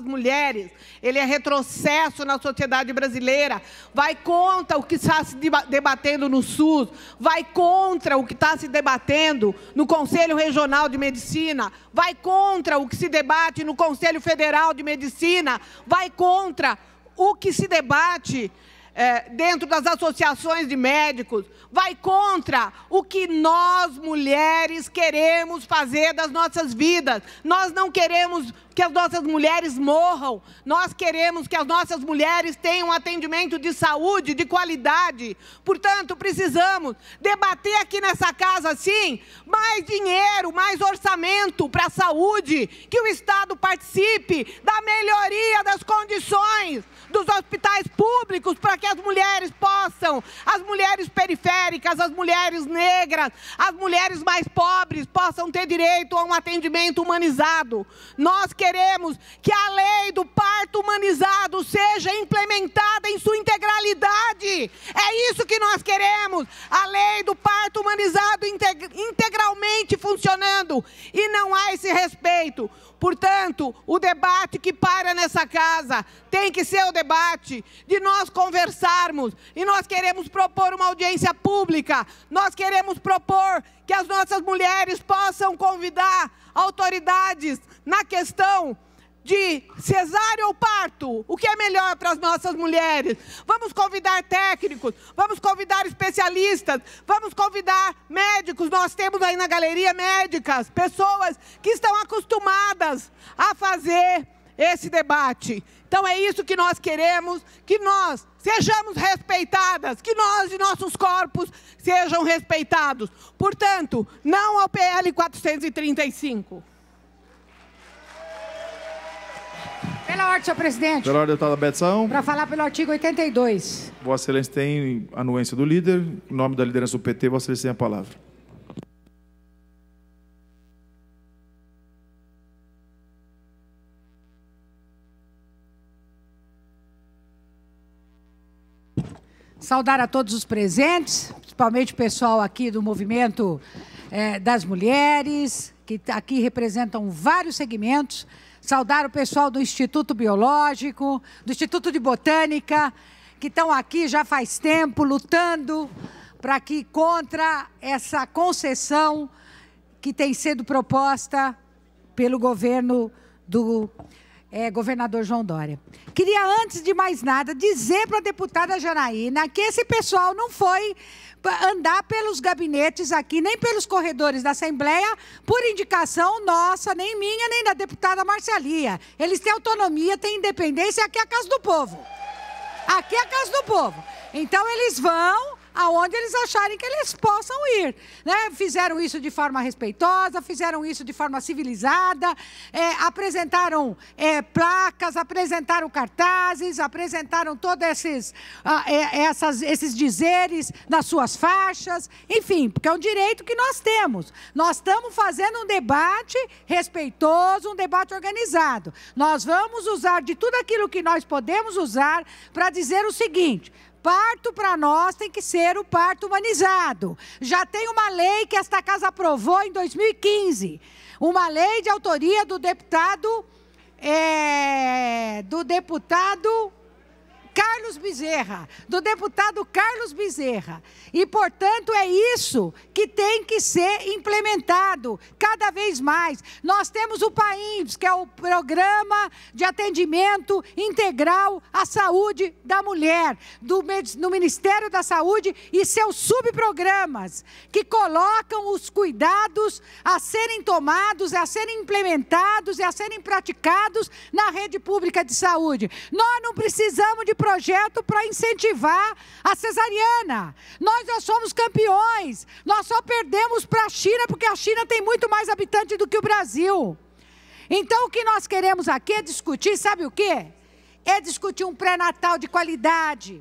nossas mulheres, ele é retrocesso na sociedade brasileira, vai contra o que está se debatendo no SUS, vai contra o que está se debatendo no Conselho Regional de Medicina, vai contra o que se debate no Conselho Federal de Medicina, vai contra o que se debate é, dentro das associações de médicos, vai contra o que nós mulheres queremos fazer das nossas vidas. Nós não queremos que as nossas mulheres morram, nós queremos que as nossas mulheres tenham atendimento de saúde, de qualidade. Portanto, precisamos debater aqui nessa casa, sim, mais dinheiro, mais orçamento para a saúde, que o Estado participe da melhoria das condições dos hospitais públicos para que as mulheres possam, as mulheres periféricas, as mulheres negras, as mulheres mais pobres possam ter direito a um atendimento humanizado. Nós queremos que a lei do parto humanizado seja implementada em sua integralidade. É isso que nós queremos. A lei do parto humanizado integralmente funcionando e não há esse respeito. Portanto, o debate que para nessa casa tem que ser o debate de nós conversarmos. E nós queremos propor uma audiência pública, nós queremos propor que as nossas mulheres possam convidar autoridades na questão de cesárea ou parto, o que é melhor para as nossas mulheres. Vamos convidar técnicos, vamos convidar especialistas, vamos convidar médicos. Nós temos aí na galeria médicas, pessoas que estão acostumadas a fazer esse debate. Então é isso que nós queremos, que nós sejamos respeitadas, que nós e nossos corpos sejam respeitados. Portanto, não ao PL 435. pela ordem, senhor presidente. Pela ordem, deputada Betção. Para falar pelo artigo 82. Vossa Excelência tem anuência do líder. Em nome da liderança do PT, Vossa Excelência tem a palavra. Saudar a todos os presentes, principalmente o pessoal aqui do movimento é, das mulheres, que aqui representam vários segmentos saudar o pessoal do Instituto Biológico, do Instituto de Botânica, que estão aqui já faz tempo lutando para que contra essa concessão que tem sido proposta pelo governo do é, governador João Dória. Queria, antes de mais nada, dizer para a deputada Janaína que esse pessoal não foi andar pelos gabinetes aqui, nem pelos corredores da Assembleia, por indicação nossa, nem minha, nem da deputada Marcelia. Eles têm autonomia, têm independência, aqui é a casa do povo. Aqui é a casa do povo. Então, eles vão aonde eles acharem que eles possam ir. Né? Fizeram isso de forma respeitosa, fizeram isso de forma civilizada, é, apresentaram é, placas, apresentaram cartazes, apresentaram todos esses, ah, é, esses dizeres nas suas faixas, enfim, porque é um direito que nós temos. Nós estamos fazendo um debate respeitoso, um debate organizado. Nós vamos usar de tudo aquilo que nós podemos usar para dizer o seguinte: parto para nós tem que ser o parto humanizado. Já tem uma lei que esta casa aprovou em 2015, uma lei de autoria do deputado é, do deputado Carlos Bezerra, do deputado Carlos Bezerra. E, portanto, é isso que tem que ser implementado cada vez mais. Nós temos o PAIMS, que é o Programa de Atendimento Integral à Saúde da Mulher, do, Ministério da Saúde e seus subprogramas, que colocam os cuidados a serem tomados, a serem implementados e a serem praticados na rede pública de saúde. Nós não precisamos de projeto para incentivar a cesariana. Nós já somos campeões. Nós só perdemos para a China, porque a China tem muito mais habitantes do que o Brasil. Então, o que nós queremos aqui é discutir, sabe o quê? É discutir um pré-natal de qualidade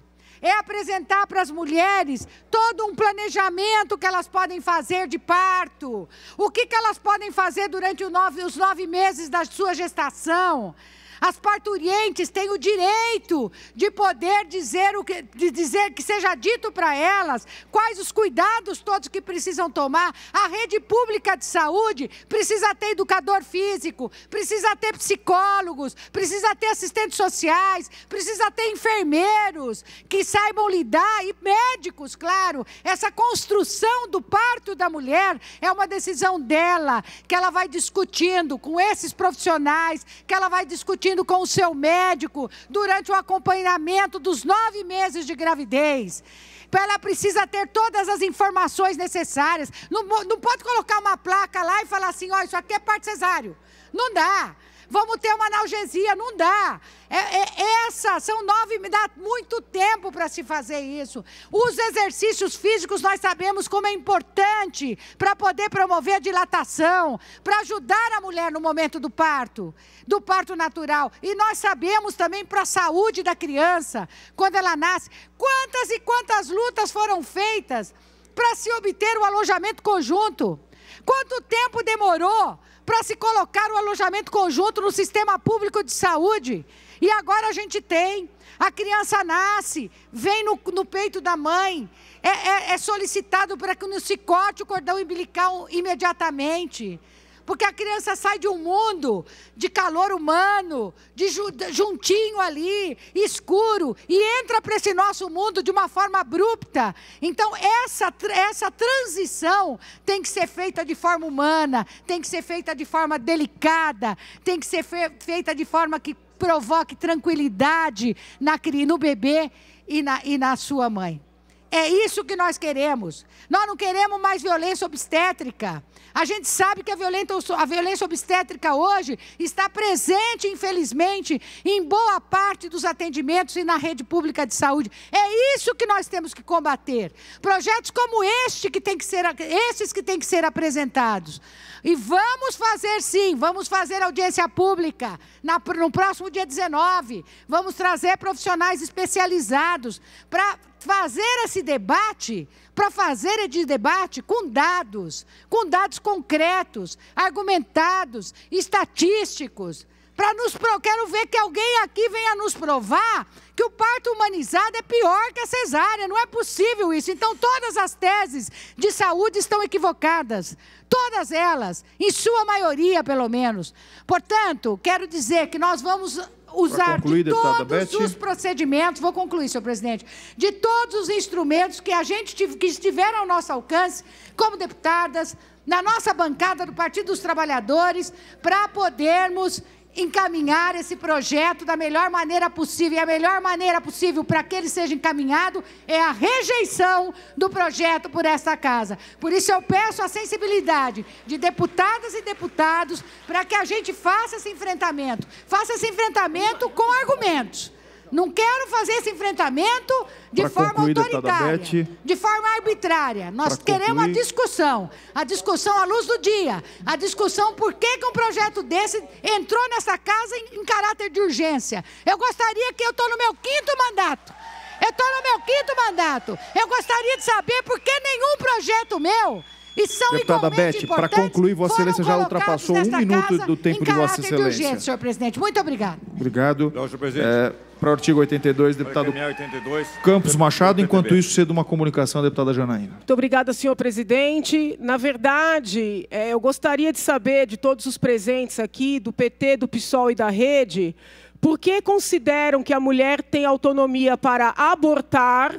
é apresentar para as mulheres todo um planejamento que elas podem fazer de parto, o que, que elas podem fazer durante nove, os nove meses da sua gestação. As parturientes têm o direito de poder dizer, o que, de dizer que seja dito para elas quais os cuidados todos que precisam tomar. A rede pública de saúde precisa ter educador físico, precisa ter psicólogos, precisa ter assistentes sociais, precisa ter enfermeiros que saibam lidar e médicos, claro. Essa construção do parto da mulher é uma decisão dela, que ela vai discutindo com esses profissionais, que ela vai discutindo discutindo com o seu médico durante o acompanhamento dos nove meses de gravidez. Ela precisa ter todas as informações necessárias. Não, não pode colocar uma placa lá e falar assim: ó, oh, isso aqui é parte cesário. Não dá vamos ter uma analgesia. Não dá. É, é, essa, são nove, me dá muito tempo para se fazer isso. Os exercícios físicos nós sabemos como é importante para poder promover a dilatação, para ajudar a mulher no momento do parto, do parto natural. E nós sabemos também para a saúde da criança, quando ela nasce. Quantas e quantas lutas foram feitas para se obter o alojamento conjunto? Quanto tempo demorou para se colocar o alojamento conjunto no sistema público de saúde. E agora a gente tem. A criança nasce, vem no, no peito da mãe, é, é, é solicitado para que não se corte o cordão umbilical imediatamente. Porque a criança sai de um mundo de calor humano, de juntinho ali, escuro, e entra para esse nosso mundo de uma forma abrupta. Então, essa, essa transição tem que ser feita de forma humana, tem que ser feita de forma delicada, tem que ser fe feita de forma que provoque tranquilidade na, no bebê e na, e na sua mãe. É isso que nós queremos. Nós não queremos mais violência obstétrica. A gente sabe que a violência, a violência obstétrica hoje está presente, infelizmente, em boa parte dos atendimentos e na rede pública de saúde. É isso que nós temos que combater. Projetos como este que tem que ser, esses que têm que ser apresentados. E vamos fazer sim, vamos fazer audiência pública na, no próximo dia 19. Vamos trazer profissionais especializados para fazer esse debate para fazer é de debate com dados, com dados concretos, argumentados, estatísticos. Para nos quero ver que alguém aqui venha nos provar que o parto humanizado é pior que a cesárea, não é possível isso. Então todas as teses de saúde estão equivocadas, todas elas, em sua maioria pelo menos. Portanto, quero dizer que nós vamos usar concluir, de todos os procedimentos, vou concluir, senhor presidente, de todos os instrumentos que a gente tive, que estiveram ao nosso alcance, como deputadas, na nossa bancada do Partido dos Trabalhadores, para podermos encaminhar esse projeto da melhor maneira possível. E a melhor maneira possível para que ele seja encaminhado é a rejeição do projeto por esta casa. Por isso eu peço a sensibilidade de deputadas e deputados para que a gente faça esse enfrentamento. Faça esse enfrentamento com argumentos. Não quero fazer esse enfrentamento de pra forma concluir, autoritária, de forma arbitrária. Nós queremos a discussão, a discussão à luz do dia, a discussão por que, que um projeto desse entrou nessa casa em, em caráter de urgência. Eu gostaria que eu estou no meu quinto mandato. Eu estou no meu quinto mandato. Eu gostaria de saber por que nenhum projeto meu e são Deputada Beth, para concluir, Vossa Excelência já ultrapassou um minuto do tempo de Vossa Excelência. Jeito, senhor presidente. Muito obrigado. Obrigado. Não, senhor presidente. É, para o artigo 82, deputado 82, Campos Machado. Enquanto isso, cedo uma comunicação deputada Janaína. Muito obrigada, senhor presidente. Na verdade, é, eu gostaria de saber de todos os presentes aqui, do PT, do PSOL e da Rede, por que consideram que a mulher tem autonomia para abortar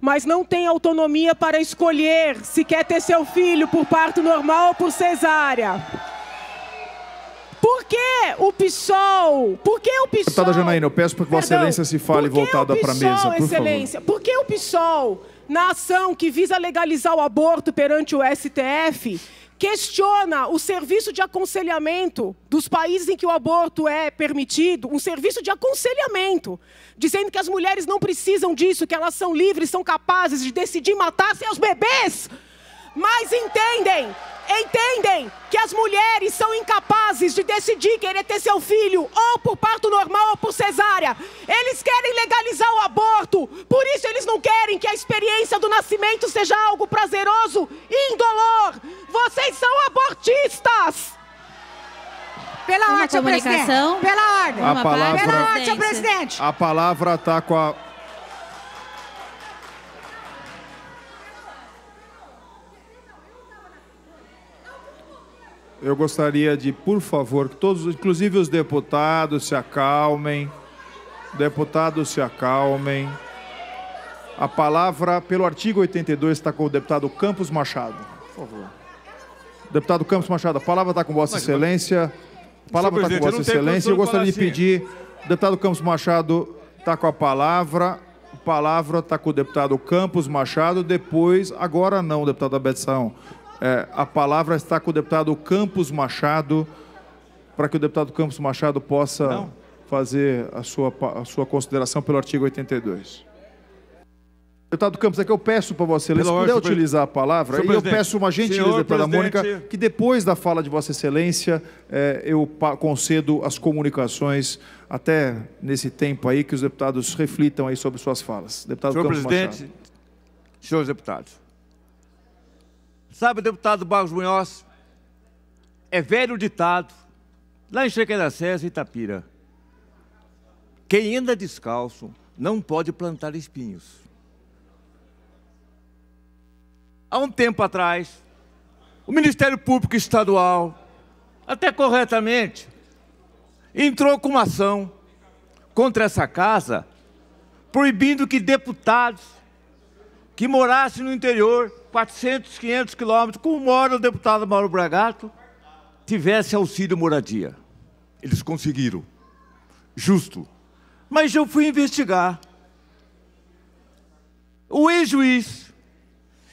mas não tem autonomia para escolher se quer ter seu filho por parto normal ou por cesárea. Por que o PSOL? Por que o PSOL? Deputada Janaína, eu peço para que Vossa Excelência se fale voltada para a mesa, por Excelência? Por, por que o PSOL, na ação que visa legalizar o aborto perante o STF, questiona o serviço de aconselhamento dos países em que o aborto é permitido, um serviço de aconselhamento, dizendo que as mulheres não precisam disso, que elas são livres, são capazes de decidir matar seus bebês, mas entendem entendem que as mulheres são incapazes de decidir querer ter seu filho ou por parto normal ou por cesárea. Eles querem legalizar o aborto, por isso eles não querem que a experiência do nascimento seja algo prazeroso e indolor. Vocês são abortistas! Pela Uma ordem, comunicação. presidente. Pela ordem. Uma palavra, pela ordem, presidente. A palavra está com a eu gostaria de, por favor, que todos, inclusive os deputados, se acalmem. Deputados, se acalmem. A palavra, pelo artigo 82, está com o deputado Campos Machado. Por favor. Deputado Campos Machado, a palavra está com Vossa Mas, Excelência. A palavra está com Vossa Excelência. Eu gostaria de pedir, assim. deputado Campos Machado está com a palavra. A palavra está com o deputado Campos Machado. Depois, agora não, deputado Abedição. É, a palavra está com o deputado Campos Machado, para que o deputado Campos Machado possa Não. fazer a sua, a sua consideração pelo artigo 82. Deputado Campos, é que eu peço para Vossa Excelência, se puder utilizar a palavra, e eu peço uma gentileza, deputada Mônica, que depois da fala de Vossa Excelência, eh, eu concedo as comunicações, até nesse tempo aí, que os deputados reflitam aí sobre suas falas. Deputado senhor Campos presidente, Machado. senhores deputados, Sabe, deputado Barros Munhoz, é velho ditado, lá em e Itapira, quem anda descalço não pode plantar espinhos. Há um tempo atrás, o Ministério Público Estadual, até corretamente, entrou com uma ação contra essa casa, proibindo que deputados que morassem no interior 400, 500 quilômetros, como mora o deputado Mauro Bragato, tivesse auxílio moradia. Eles conseguiram. Justo. Mas eu fui investigar. O ex-juiz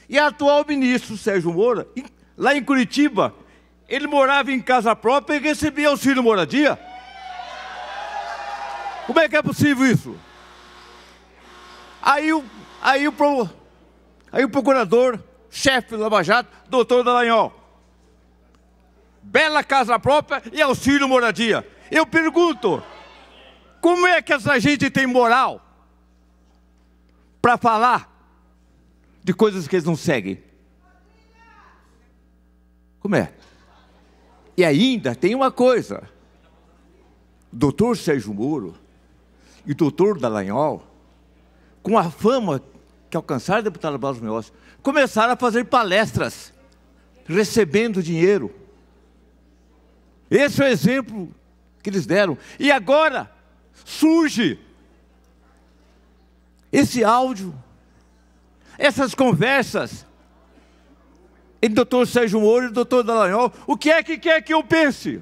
e atual ministro Sérgio Moura, lá em Curitiba, ele morava em casa própria e recebia auxílio moradia. Como é que é possível isso? Aí o, aí o, aí o procurador chefe do Lava Jato, doutor Dallagnol. Bela casa própria e auxílio moradia. Eu pergunto, como é que essa gente tem moral para falar de coisas que eles não seguem? Como é? E ainda tem uma coisa. Doutor Sérgio Moro e doutor Dallagnol, com a fama que alcançaram a deputada Blas Meossi, começaram a fazer palestras, recebendo dinheiro. Esse é o exemplo que eles deram. E agora surge esse áudio, essas conversas entre o doutor Sérgio Moro e o doutor Dallagnol. O que é que quer que eu pense?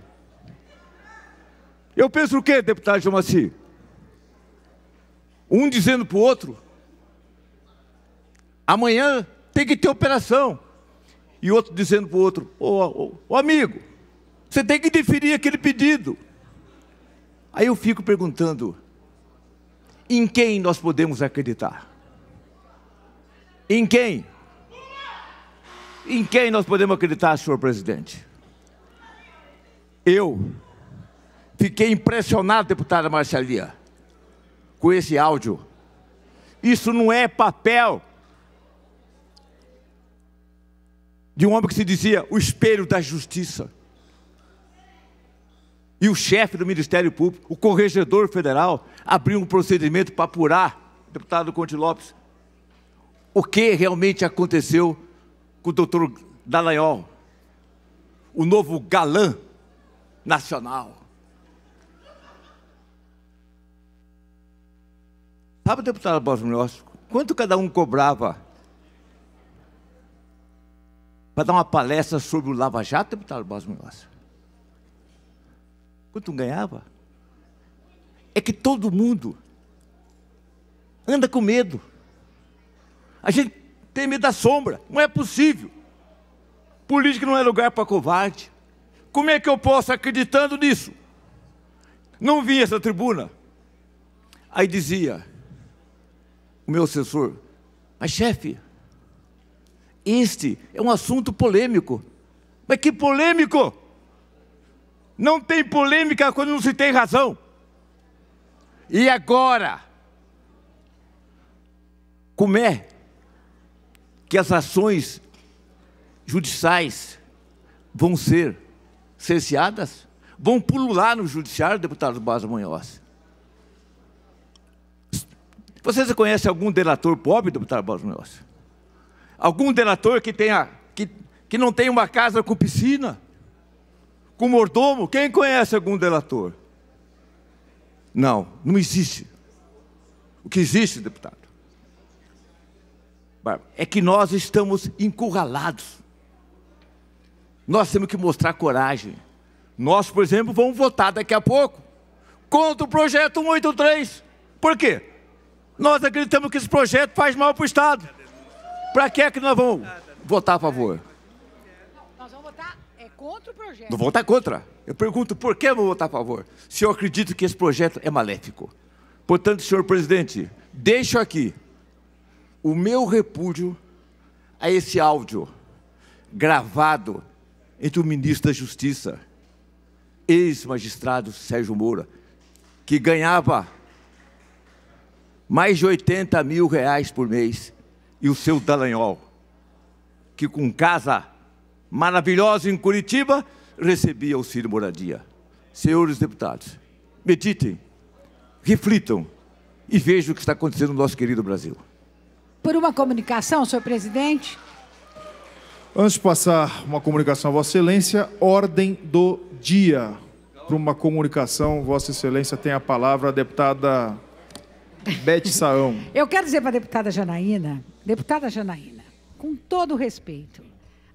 Eu penso o quê, deputado Jomaci? Um dizendo para o outro amanhã tem que ter operação. E outro dizendo para o outro: Ô oh, oh, oh, amigo, você tem que diferir aquele pedido. Aí eu fico perguntando: em quem nós podemos acreditar? Em quem? Em quem nós podemos acreditar, senhor presidente? Eu fiquei impressionado, deputada Marcelia, com esse áudio. Isso não é papel, de um homem que se dizia o espelho da justiça. E o chefe do Ministério Público, o corregedor federal, abriu um procedimento para apurar, deputado Conte Lopes, o que realmente aconteceu com o doutor Dallagnol, o novo galã nacional. Sabe, deputado Bosco Quanto cada um cobrava para dar uma palestra sobre o Lava Jato, deputado Bosa negócio. Quanto ganhava? É que todo mundo anda com medo. A gente tem medo da sombra, não é possível. Política não é lugar para covarde. Como é que eu posso acreditando nisso? Não vi essa tribuna. Aí dizia o meu assessor, mas chefe, este é um assunto polêmico. Mas que polêmico! Não tem polêmica quando não se tem razão. E agora? Como é que as ações judiciais vão ser cerceadas? Vão pulular no judiciário, deputado Basso Munhoz? Vocês conhecem algum delator pobre, deputado Basso Munhoz? algum delator que, tenha, que, que não tem uma casa com piscina, com mordomo, quem conhece algum delator? Não, não existe. O que existe, deputado, é que nós estamos encurralados. Nós temos que mostrar coragem. Nós, por exemplo, vamos votar daqui a pouco contra o projeto 183. Por quê? Nós acreditamos que esse projeto faz mal para o Estado. Para que é que nós vamos votar a favor? Nós vamos votar é, contra o projeto. Não vou votar contra. Eu pergunto por que eu vou votar a favor? Se eu acredito que esse projeto é maléfico. Portanto, senhor presidente, deixo aqui o meu repúdio a esse áudio gravado entre o ministro da Justiça, ex-magistrado Sérgio Moura, que ganhava mais de 80 mil reais por mês e o seu Dallagnol, que com casa maravilhosa em Curitiba, recebia auxílio moradia. Senhores deputados, meditem, reflitam e vejam o que está acontecendo no nosso querido Brasil. Por uma comunicação, senhor presidente. Antes de passar uma comunicação a Vossa Excelência, ordem do dia. Para uma comunicação, Vossa Excelência tem a palavra a deputada Bete Saão. Eu quero dizer para a deputada Janaína Deputada Janaína, com todo respeito,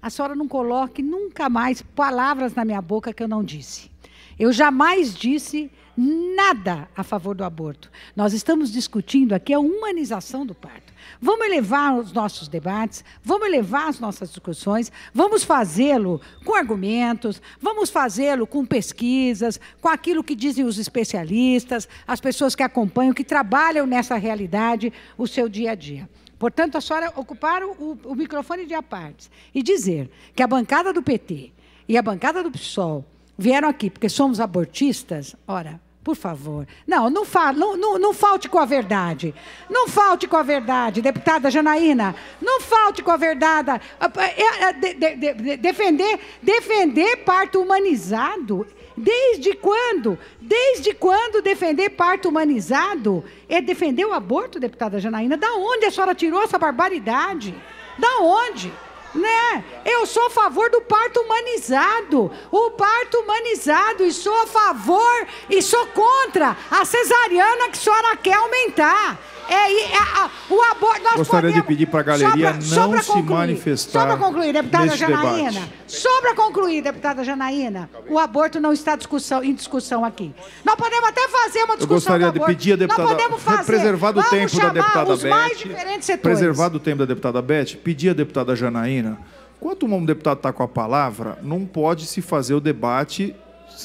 a senhora não coloque nunca mais palavras na minha boca que eu não disse. Eu jamais disse nada a favor do aborto. Nós estamos discutindo aqui a humanização do parto. Vamos elevar os nossos debates, vamos elevar as nossas discussões, vamos fazê-lo com argumentos, vamos fazê-lo com pesquisas, com aquilo que dizem os especialistas, as pessoas que acompanham, que trabalham nessa realidade o seu dia a dia. Portanto, a senhora ocupar o, o microfone de apartes e dizer que a bancada do PT e a bancada do PSOL vieram aqui porque somos abortistas, ora, por favor. Não, não, não, não, não, falte com a verdade. Não falte com a verdade, deputada Janaína. Não falte com a verdade. É, é, de, de, de, defender, defender parto humanizado Desde quando? Desde quando defender parto humanizado é defender o aborto, deputada Janaína? Da onde a senhora tirou essa barbaridade? Da onde? Né? Eu sou a favor do parto humanizado, o parto humanizado, e sou a favor e sou contra a cesariana que a senhora quer aumentar. É, é a, o aborto. Nós Gostaria podemos... de pedir para a galeria pra, não se concluir, manifestar. Só para concluir, deputada Janaína. Debate. Só para concluir, deputada Janaína, o aborto não está discussão, em discussão aqui. Nós podemos até fazer uma discussão. Eu gostaria de pedir a deputada. Nós podemos fazer. Preservado o tempo da deputada Beth. Preservado o tempo da deputada Beth, pedir a deputada Janaína. Enquanto um deputado está com a palavra, não pode se fazer o debate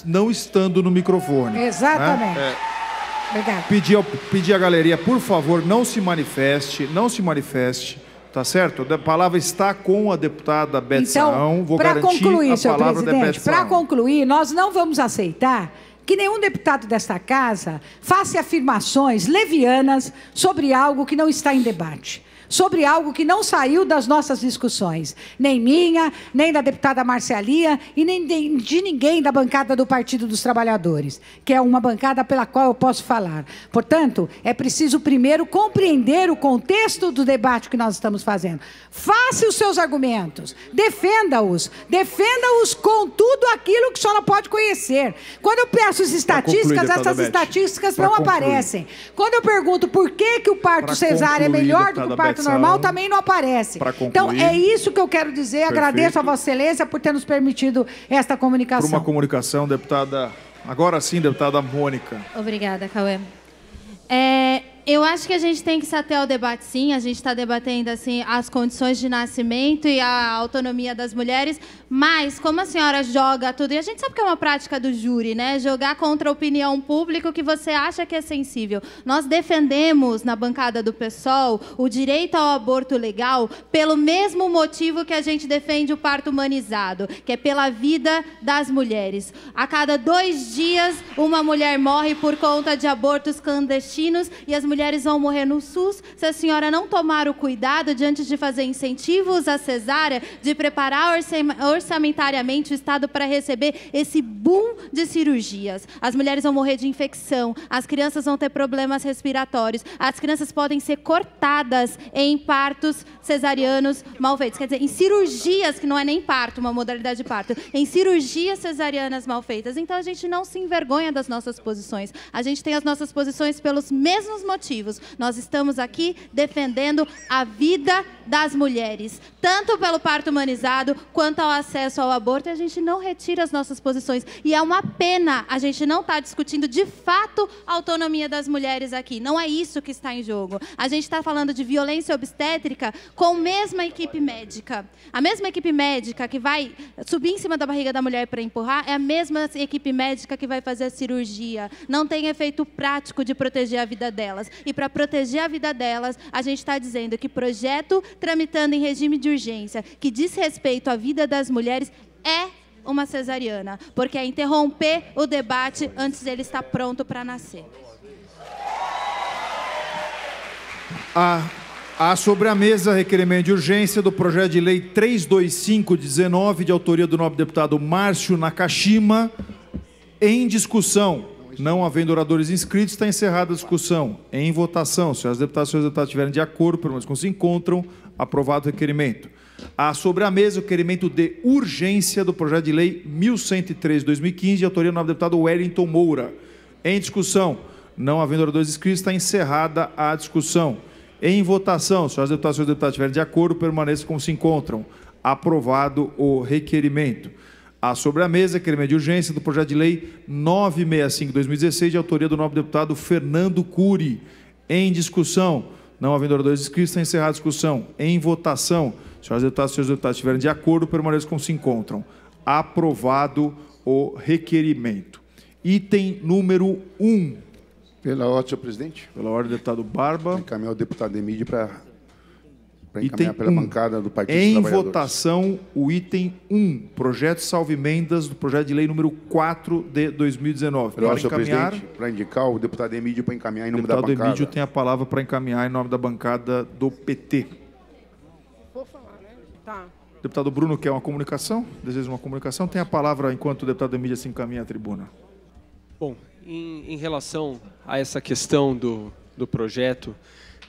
não estando no microfone. Né? Exatamente. Né? É. Obrigada. Pedir, pedir à galeria, por favor, não se manifeste, não se manifeste. Tá certo? A palavra está com a deputada Beth então, Vou garantir concluir, a palavra da Beth Para concluir, nós não vamos aceitar que nenhum deputado desta casa faça afirmações levianas sobre algo que não está em debate sobre algo que não saiu das nossas discussões, nem minha, nem da deputada Marcelia e nem de, de, ninguém da bancada do Partido dos Trabalhadores, que é uma bancada pela qual eu posso falar. Portanto, é preciso primeiro compreender o contexto do debate que nós estamos fazendo. Faça os seus argumentos, defenda-os, defenda-os com tudo aquilo que a senhora pode conhecer. Quando eu peço as estatísticas, concluir, essas estatísticas não concluir. aparecem. Quando eu pergunto por que, que o parto cesárea é melhor do que o parto parto normal também não aparece. Então, é isso que eu quero dizer. Perfeito. Agradeço a Vossa Excelência por ter nos permitido esta comunicação. Por uma comunicação, deputada. Agora sim, deputada Mônica. Obrigada, Cauê. É, eu acho que a gente tem que se ater ao debate, sim. A gente está debatendo assim as condições de nascimento e a autonomia das mulheres. Mas como a senhora joga tudo, e a gente sabe que é uma prática do júri, né? Jogar contra a opinião pública o que você acha que é sensível. Nós defendemos na bancada do PSOL o direito ao aborto legal pelo mesmo motivo que a gente defende o parto humanizado, que é pela vida das mulheres. A cada dois dias, uma mulher morre por conta de abortos clandestinos e as mulheres mulheres vão morrer no SUS se a senhora não tomar o cuidado de, antes de fazer incentivos à cesárea, de preparar orçamentariamente o Estado para receber esse boom de cirurgias. As mulheres vão morrer de infecção, as crianças vão ter problemas respiratórios, as crianças podem ser cortadas em partos cesarianos mal feitos. Quer dizer, em cirurgias, que não é nem parto, uma modalidade de parto, em cirurgias cesarianas mal feitas. Então a gente não se envergonha das nossas posições. A gente tem as nossas posições pelos mesmos motivos motivos. Nós estamos aqui defendendo a vida das mulheres, tanto pelo parto humanizado quanto ao acesso ao aborto. E a gente não retira as nossas posições. E é uma pena a gente não estar tá discutindo de fato a autonomia das mulheres aqui. Não é isso que está em jogo. A gente está falando de violência obstétrica com a mesma equipe médica. A mesma equipe médica que vai subir em cima da barriga da mulher para empurrar é a mesma equipe médica que vai fazer a cirurgia. Não tem efeito prático de proteger a vida delas e para proteger a vida delas, a gente está dizendo que projeto tramitando em regime de urgência que diz respeito à vida das mulheres é uma cesariana, porque é interromper o debate antes dele estar pronto para nascer. Há, há sobre a mesa requerimento de urgência do projeto de lei 32519, de autoria do nobre deputado Márcio Nakashima, em discussão. Não havendo oradores inscritos, está encerrada a discussão. Em votação, se as deputadas e os deputados estiverem de acordo, pelo menos como se encontram, aprovado o requerimento. Há sobre a mesa o requerimento de urgência do projeto de lei 1103 de 2015, de autoria do novo deputado Wellington Moura. Em discussão, não havendo oradores inscritos, está encerrada a discussão. Em votação, se as deputadas e os deputados estiverem de acordo, permaneçam como se encontram. Aprovado o requerimento. Sobre a mesa, crime de urgência do projeto de lei 965-2016, de autoria do nobre deputado Fernando Cury. Em discussão, não havendo oradores inscritos, está encerrada a discussão. Em votação, senhoras deputadas senhores deputados estiverem de acordo, permaneçam como se encontram. Aprovado o requerimento. Item número 1. Pela ordem, senhor presidente. Pela ordem, deputado Barba. Encaminhar o deputado Emílio para para encaminhar pela um. bancada do Partido Em votação, o item 1, projeto salvo emendas do projeto de lei número 4 de 2019. Para Olá, presidente Para indicar o deputado Emílio para encaminhar em nome deputado da bancada. O deputado Emílio tem a palavra para encaminhar em nome da bancada do PT. Né? Tá. Deputado Bruno quer uma comunicação, deseja uma comunicação. Tem a palavra enquanto o deputado Emílio se encaminha à tribuna. Bom, em, em relação a essa questão do, do projeto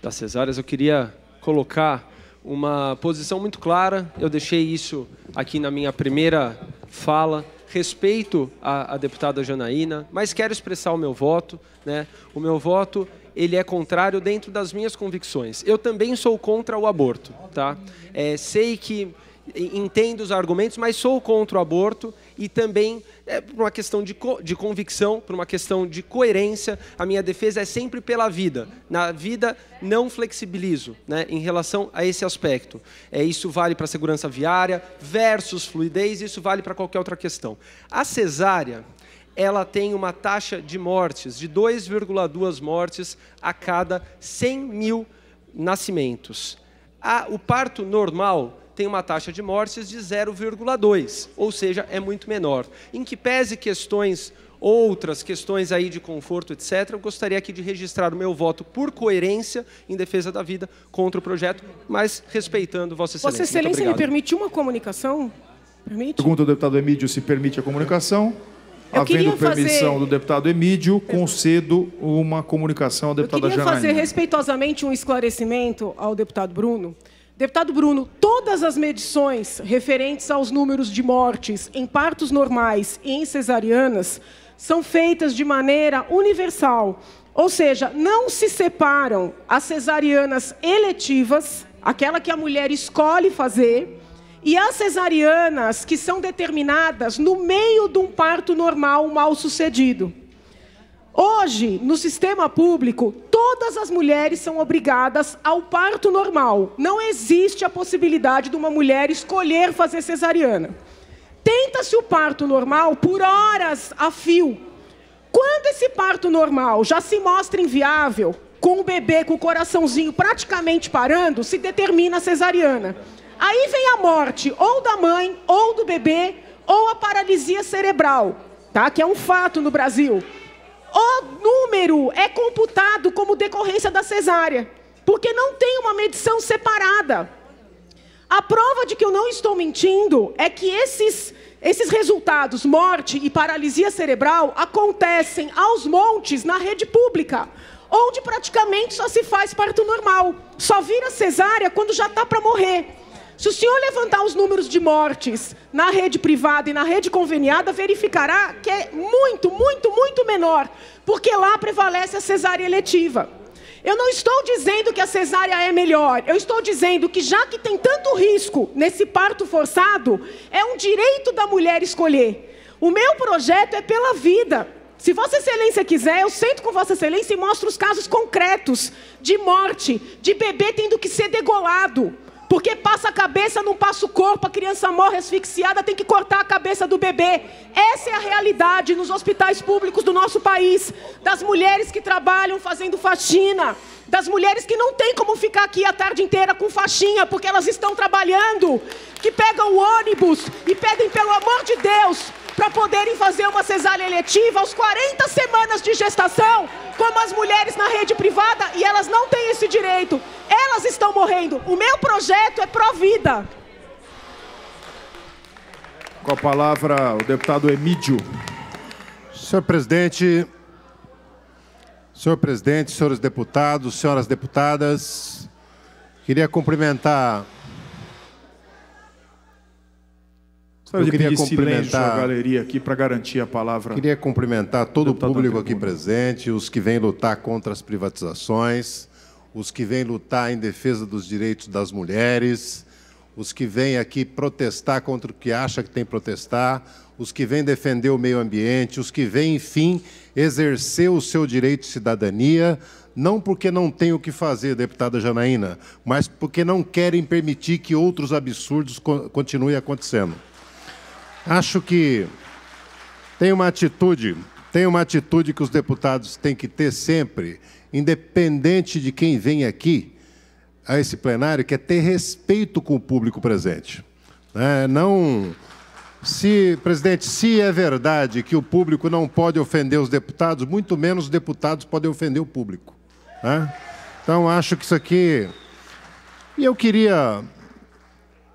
das cesáreas, eu queria colocar uma posição muito clara, eu deixei isso aqui na minha primeira fala. Respeito a, a deputada Janaína, mas quero expressar o meu voto. Né? O meu voto ele é contrário dentro das minhas convicções. Eu também sou contra o aborto. Tá? É, sei que entendo os argumentos, mas sou contra o aborto e também é, por uma questão de, co de convicção, por uma questão de coerência. A minha defesa é sempre pela vida. Na vida, não flexibilizo né, em relação a esse aspecto. É, isso vale para a segurança viária versus fluidez, isso vale para qualquer outra questão. A cesárea, ela tem uma taxa de mortes de 2,2 mortes a cada 100 mil nascimentos. A, o parto normal tem uma taxa de mortes de 0,2, ou seja, é muito menor. Em que pese questões outras questões aí de conforto, etc., eu gostaria aqui de registrar o meu voto por coerência em defesa da vida contra o projeto, mas respeitando Vossa Excelência. Vossa Excelência me permite uma comunicação? Permite? Pergunta ao deputado Emílio se permite a comunicação. Eu Havendo permissão fazer... do deputado Emílio, concedo uma comunicação ao deputado Janaína. Eu queria fazer respeitosamente um esclarecimento ao deputado Bruno. Deputado Bruno, todas as medições referentes aos números de mortes em partos normais e em cesarianas são feitas de maneira universal, ou seja, não se separam as cesarianas eletivas, aquela que a mulher escolhe fazer, e as cesarianas que são determinadas no meio de um parto normal mal sucedido. Hoje, no sistema público, todas as mulheres são obrigadas ao parto normal. Não existe a possibilidade de uma mulher escolher fazer cesariana. Tenta-se o parto normal por horas a fio. Quando esse parto normal já se mostra inviável, com o bebê com o coraçãozinho praticamente parando, se determina a cesariana. Aí vem a morte ou da mãe, ou do bebê, ou a paralisia cerebral, tá? que é um fato no Brasil o número é computado como decorrência da cesárea, porque não tem uma medição separada. A prova de que eu não estou mentindo é que esses, esses resultados, morte e paralisia cerebral, acontecem aos montes na rede pública, onde praticamente só se faz parto normal. Só vira cesárea quando já está para morrer. Se o senhor levantar os números de mortes na rede privada e na rede conveniada, verificará que é muito, muito, muito menor, porque lá prevalece a cesárea eletiva. Eu não estou dizendo que a cesárea é melhor, eu estou dizendo que já que tem tanto risco nesse parto forçado, é um direito da mulher escolher. O meu projeto é pela vida. Se Vossa Excelência quiser, eu sento com Vossa Excelência e mostro os casos concretos de morte, de bebê tendo que ser degolado porque passa a cabeça, não passa o corpo, a criança morre asfixiada, tem que cortar a cabeça do bebê. Essa é a realidade nos hospitais públicos do nosso país, das mulheres que trabalham fazendo faxina, das mulheres que não tem como ficar aqui a tarde inteira com faxinha, porque elas estão trabalhando, que pegam o ônibus e pedem, pelo amor de Deus, para poderem fazer uma cesárea eletiva aos 40 semanas de gestação, como as mulheres na rede privada, e elas não têm esse direito. Elas estão morrendo. O meu projeto é pró-vida. Com a palavra o deputado Emídio. Senhor presidente, senhor presidente, senhores deputados, senhoras deputadas, queria cumprimentar eu queria cumprimentar a galeria aqui para garantir a palavra. Queria cumprimentar todo o público aqui presente, os que vêm lutar contra as privatizações, os que vêm lutar em defesa dos direitos das mulheres, os que vêm aqui protestar contra o que acha que tem que protestar, os que vêm defender o meio ambiente, os que vêm, enfim, exercer o seu direito de cidadania, não porque não tem o que fazer, deputada Janaína, mas porque não querem permitir que outros absurdos continuem acontecendo. Acho que tem uma atitude, tem uma atitude que os deputados têm que ter sempre, independente de quem vem aqui a esse plenário, que é ter respeito com o público presente. É, não se, presidente, se é verdade que o público não pode ofender os deputados, muito menos os deputados podem ofender o público. Né? Então, acho que isso aqui. E eu queria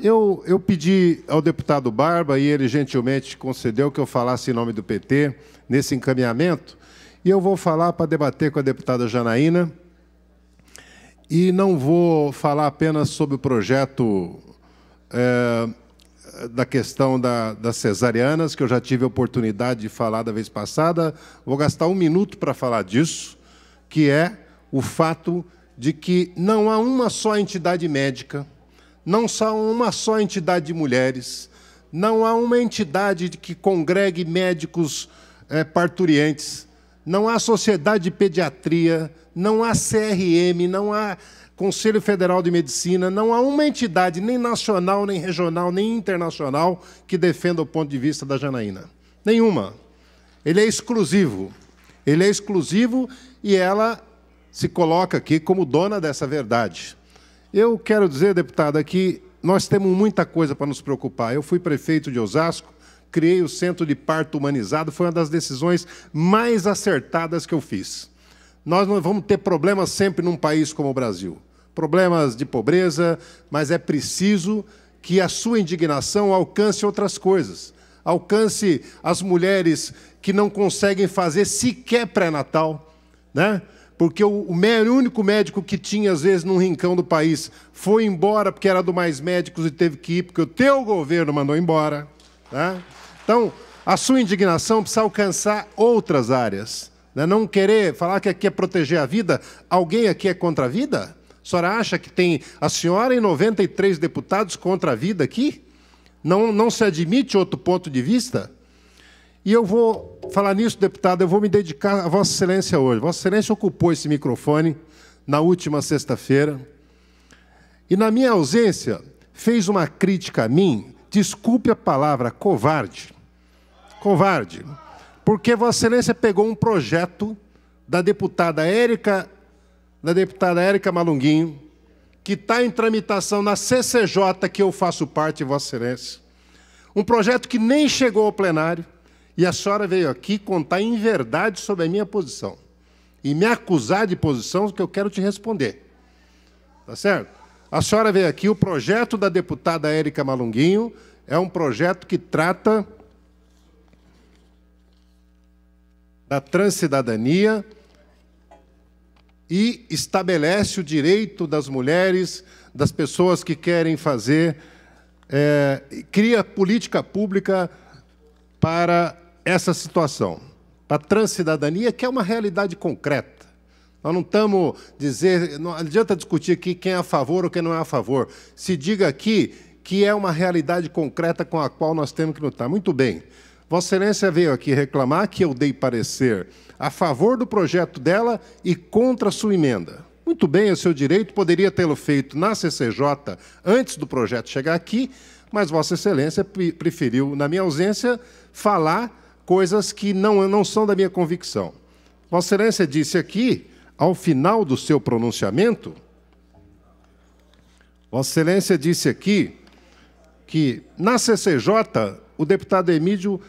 eu, eu pedi ao deputado Barba, e ele gentilmente concedeu que eu falasse em nome do PT nesse encaminhamento, e eu vou falar para debater com a deputada Janaína. E não vou falar apenas sobre o projeto é, da questão da, das cesarianas, que eu já tive a oportunidade de falar da vez passada. Vou gastar um minuto para falar disso, que é o fato de que não há uma só entidade médica não são uma só entidade de mulheres, não há uma entidade que congregue médicos é, parturientes, não há sociedade de pediatria, não há CRM, não há Conselho Federal de Medicina, não há uma entidade, nem nacional, nem regional, nem internacional, que defenda o ponto de vista da Janaína. Nenhuma. Ele é exclusivo. Ele é exclusivo e ela se coloca aqui como dona dessa verdade. Eu quero dizer, deputada, que nós temos muita coisa para nos preocupar. Eu fui prefeito de Osasco, criei o Centro de Parto Humanizado, foi uma das decisões mais acertadas que eu fiz. Nós não vamos ter problemas sempre num país como o Brasil. Problemas de pobreza, mas é preciso que a sua indignação alcance outras coisas. Alcance as mulheres que não conseguem fazer sequer pré-natal, né? porque o, o único médico que tinha, às vezes, num rincão do país, foi embora porque era do Mais Médicos e teve que ir, porque o teu governo mandou embora. Tá? Então, a sua indignação precisa alcançar outras áreas. Né? Não querer falar que aqui é proteger a vida, alguém aqui é contra a vida? A senhora acha que tem a senhora e 93 deputados contra a vida aqui? Não, não se admite outro ponto de vista? E eu vou falar nisso, deputado, eu vou me dedicar a Vossa Excelência hoje. Vossa Excelência ocupou esse microfone na última sexta-feira e, na minha ausência, fez uma crítica a mim, desculpe a palavra, covarde. Covarde. Porque Vossa Excelência pegou um projeto da deputada Érica, da deputada Érica Malunguinho, que está em tramitação na CCJ, que eu faço parte, Vossa Excelência. Um projeto que nem chegou ao plenário, e a senhora veio aqui contar em verdade sobre a minha posição. E me acusar de posição que eu quero te responder. Tá certo? A senhora veio aqui, o projeto da deputada Érica Malunguinho é um projeto que trata da transcidadania e estabelece o direito das mulheres, das pessoas que querem fazer, é, cria política pública para essa situação para a transcidadania, que é uma realidade concreta. Nós não estamos dizer, não adianta discutir aqui quem é a favor ou quem não é a favor. Se diga aqui que é uma realidade concreta com a qual nós temos que lutar. Muito bem. Vossa Excelência veio aqui reclamar que eu dei parecer a favor do projeto dela e contra a sua emenda. Muito bem, é seu direito, poderia tê-lo feito na CCJ antes do projeto chegar aqui, mas Vossa Excelência preferiu, na minha ausência, falar coisas que não, não são da minha convicção. Vossa Excelência disse aqui, ao final do seu pronunciamento, Vossa Excelência disse aqui que na CCJ o deputado Emílio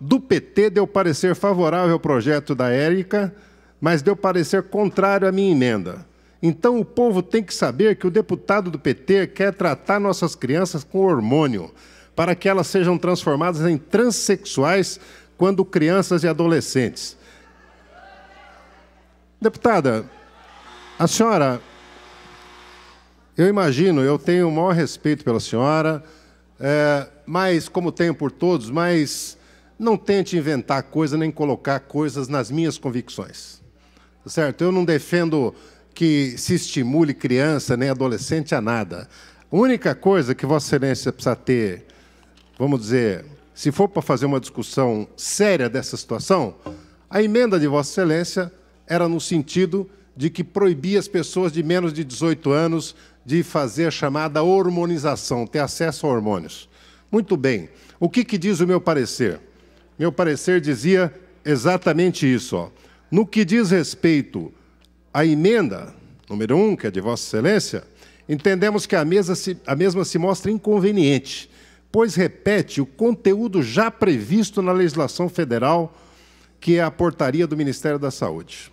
do PT deu parecer favorável ao projeto da Érica, mas deu parecer contrário à minha emenda. Então o povo tem que saber que o deputado do PT quer tratar nossas crianças com hormônio para que elas sejam transformadas em transexuais quando crianças e adolescentes. Deputada, a senhora, eu imagino, eu tenho o maior respeito pela senhora, é, mas, como tenho por todos, mas não tente inventar coisa nem colocar coisas nas minhas convicções. Tá certo? Eu não defendo que se estimule criança nem adolescente a nada. A única coisa que Vossa Excelência precisa ter vamos dizer, se for para fazer uma discussão séria dessa situação, a emenda de Vossa Excelência era no sentido de que proibia as pessoas de menos de 18 anos de fazer a chamada hormonização, ter acesso a hormônios. Muito bem. O que, que diz o meu parecer? Meu parecer dizia exatamente isso. Ó. No que diz respeito à emenda número 1, um, que é de Vossa Excelência, entendemos que a, mesa se, a mesma se mostra inconveniente pois repete o conteúdo já previsto na legislação federal, que é a portaria do Ministério da Saúde.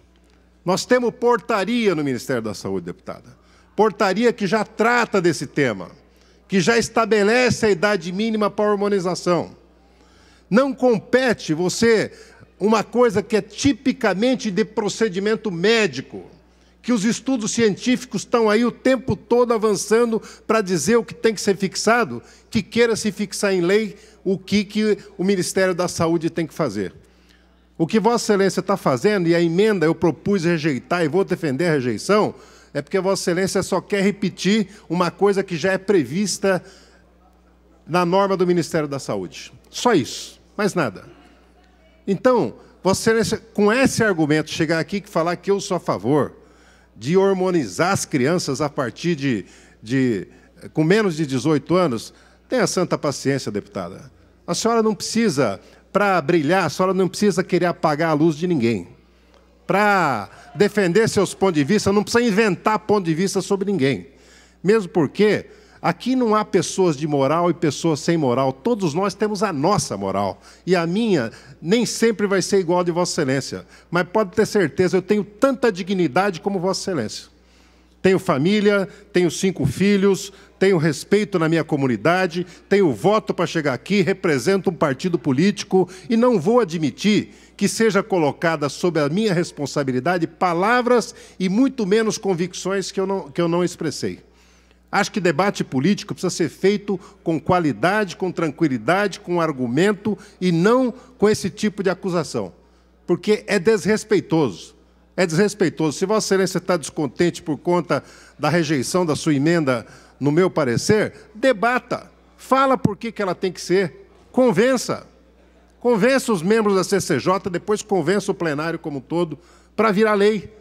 Nós temos portaria no Ministério da Saúde, deputada. Portaria que já trata desse tema, que já estabelece a idade mínima para hormonização. Não compete você uma coisa que é tipicamente de procedimento médico que os estudos científicos estão aí o tempo todo avançando para dizer o que tem que ser fixado, que queira se fixar em lei o que, que o Ministério da Saúde tem que fazer. O que Vossa Excelência está fazendo, e a emenda eu propus rejeitar e vou defender a rejeição, é porque Vossa Excelência só quer repetir uma coisa que já é prevista na norma do Ministério da Saúde. Só isso, mais nada. Então, Vossa Excelência, com esse argumento, chegar aqui e falar que eu sou a favor de hormonizar as crianças a partir de, de com menos de 18 anos, tenha santa paciência, deputada. A senhora não precisa, para brilhar, a senhora não precisa querer apagar a luz de ninguém. Para defender seus pontos de vista, não precisa inventar ponto de vista sobre ninguém. Mesmo porque Aqui não há pessoas de moral e pessoas sem moral. Todos nós temos a nossa moral. E a minha nem sempre vai ser igual a de Vossa Excelência. Mas pode ter certeza, eu tenho tanta dignidade como Vossa Excelência. Tenho família, tenho cinco filhos, tenho respeito na minha comunidade, tenho voto para chegar aqui, represento um partido político e não vou admitir que seja colocada sob a minha responsabilidade palavras e muito menos convicções que eu não, que eu não expressei. Acho que debate político precisa ser feito com qualidade, com tranquilidade, com argumento e não com esse tipo de acusação, porque é desrespeitoso. É desrespeitoso. Se Vossa Excelência está descontente por conta da rejeição da sua emenda, no meu parecer, debata, fala por que, que ela tem que ser, convença. Convença os membros da CCJ, depois convença o plenário como um todo, para virar lei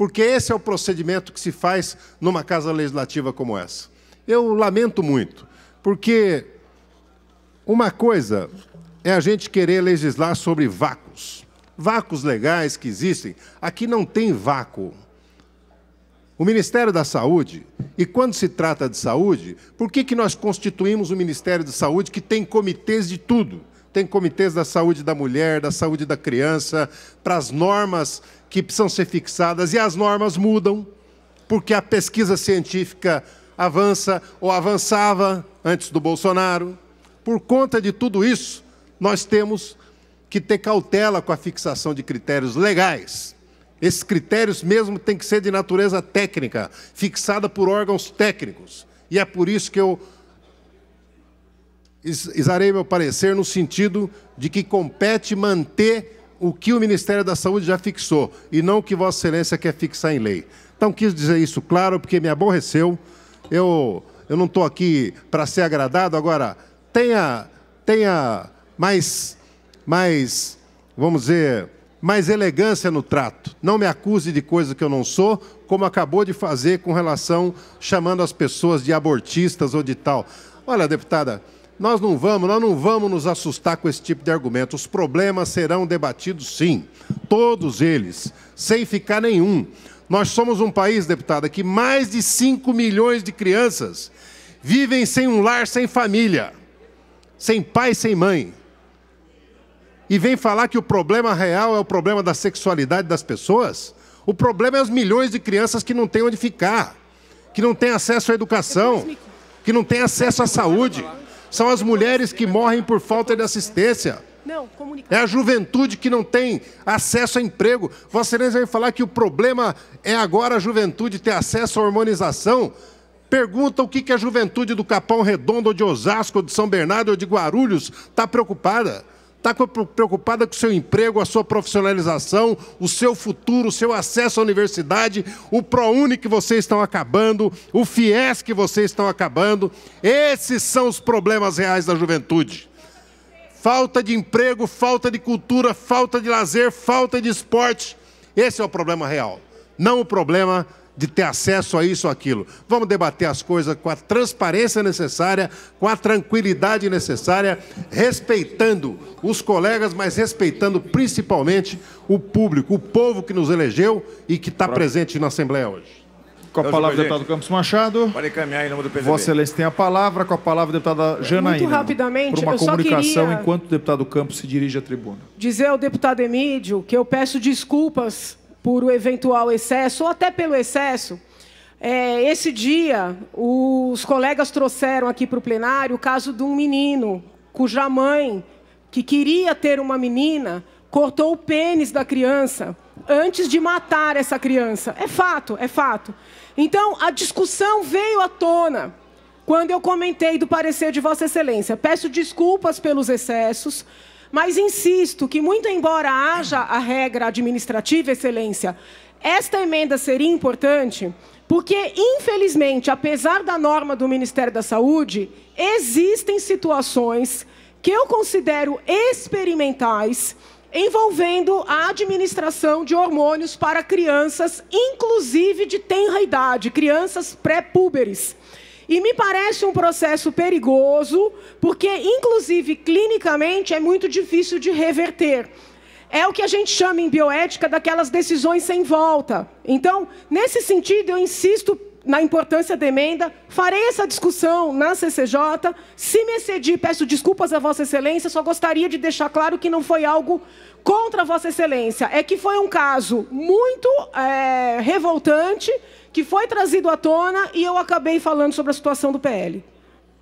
porque esse é o procedimento que se faz numa casa legislativa como essa. Eu lamento muito, porque uma coisa é a gente querer legislar sobre vácuos, vácuos legais que existem. Aqui não tem vácuo. O Ministério da Saúde, e quando se trata de saúde, por que, que nós constituímos o um Ministério da Saúde que tem comitês de tudo? tem comitês da saúde da mulher, da saúde da criança, para as normas que precisam ser fixadas, e as normas mudam, porque a pesquisa científica avança ou avançava antes do Bolsonaro. Por conta de tudo isso, nós temos que ter cautela com a fixação de critérios legais. Esses critérios mesmo têm que ser de natureza técnica, fixada por órgãos técnicos. E é por isso que eu Isarei meu parecer no sentido de que compete manter o que o Ministério da Saúde já fixou e não o que Vossa Excelência quer fixar em lei. Então, quis dizer isso claro, porque me aborreceu. Eu, eu não estou aqui para ser agradado. Agora, tenha, tenha mais, mais, vamos dizer, mais elegância no trato. Não me acuse de coisa que eu não sou, como acabou de fazer com relação chamando as pessoas de abortistas ou de tal. Olha, deputada, nós não vamos, nós não vamos nos assustar com esse tipo de argumento. Os problemas serão debatidos sim, todos eles, sem ficar nenhum. Nós somos um país, deputada, que mais de 5 milhões de crianças vivem sem um lar, sem família, sem pai, sem mãe. E vem falar que o problema real é o problema da sexualidade das pessoas? O problema é os milhões de crianças que não têm onde ficar, que não têm acesso à educação, que não têm acesso à saúde. São as mulheres que morrem por falta de assistência. É a juventude que não tem acesso a emprego. Vossa Excelência vai falar que o problema é agora a juventude ter acesso à hormonização. Pergunta o que, que a juventude do Capão Redondo, ou de Osasco, ou de São Bernardo, ou de Guarulhos está preocupada. Está preocupada com o seu emprego, a sua profissionalização, o seu futuro, o seu acesso à universidade, o ProUni que vocês estão acabando, o FIES que vocês estão acabando. Esses são os problemas reais da juventude. Falta de emprego, falta de cultura, falta de lazer, falta de esporte. Esse é o problema real, não o problema de ter acesso a isso ou aquilo. Vamos debater as coisas com a transparência necessária, com a tranquilidade necessária, respeitando os colegas, mas respeitando principalmente o público, o povo que nos elegeu e que está presente na Assembleia hoje. Com a então, palavra, deputado Campos Machado. Pode encaminhar em nome do PCB. Vossa Excelência tem a palavra. Com a palavra, deputada Janaína. Muito rapidamente, Por uma comunicação enquanto o deputado Campos se dirige à tribuna. Dizer ao deputado Emílio que eu peço desculpas por o eventual excesso, ou até pelo excesso. É, esse dia, os colegas trouxeram aqui para o plenário o caso de um menino cuja mãe, que queria ter uma menina, cortou o pênis da criança antes de matar essa criança. É fato, é fato. Então, a discussão veio à tona quando eu comentei do parecer de Vossa Excelência. Peço desculpas pelos excessos, mas insisto que, muito embora haja a regra administrativa, Excelência, esta emenda seria importante porque, infelizmente, apesar da norma do Ministério da Saúde, existem situações que eu considero experimentais envolvendo a administração de hormônios para crianças, inclusive de tenra idade, crianças pré-púberes. E me parece um processo perigoso, porque, inclusive, clinicamente é muito difícil de reverter. É o que a gente chama em bioética daquelas decisões sem volta. Então, nesse sentido, eu insisto na importância da emenda, farei essa discussão na CCJ. Se me exceder, peço desculpas a Vossa Excelência, só gostaria de deixar claro que não foi algo contra Vossa Excelência. É que foi um caso muito é, revoltante que foi trazido à tona e eu acabei falando sobre a situação do PL.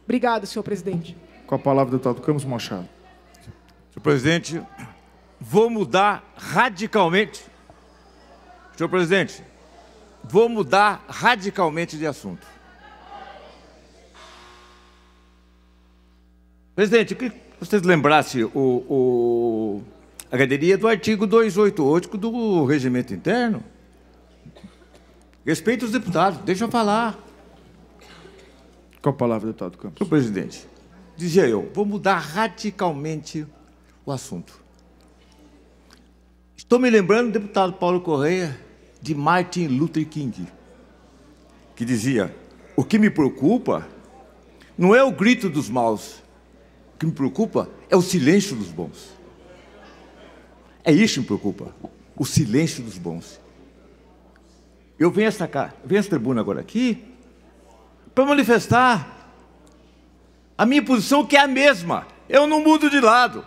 Obrigado, senhor presidente. Com a palavra, deputado Campos Machado. Senhor presidente, vou mudar radicalmente. Senhor presidente, vou mudar radicalmente de assunto. Presidente, eu queria que vocês lembrassem o, o, a galeria do artigo 288 do regimento interno. Respeita os deputados, deixa eu falar. Qual a palavra, deputado Campos? Senhor presidente, dizia eu, vou mudar radicalmente o assunto. Estou me lembrando do deputado Paulo Correia de Martin Luther King, que dizia: O que me preocupa não é o grito dos maus, o que me preocupa é o silêncio dos bons. É isso que me preocupa, o silêncio dos bons. Eu venho essa, venho essa tribuna agora aqui para manifestar a minha posição, que é a mesma. Eu não mudo de lado.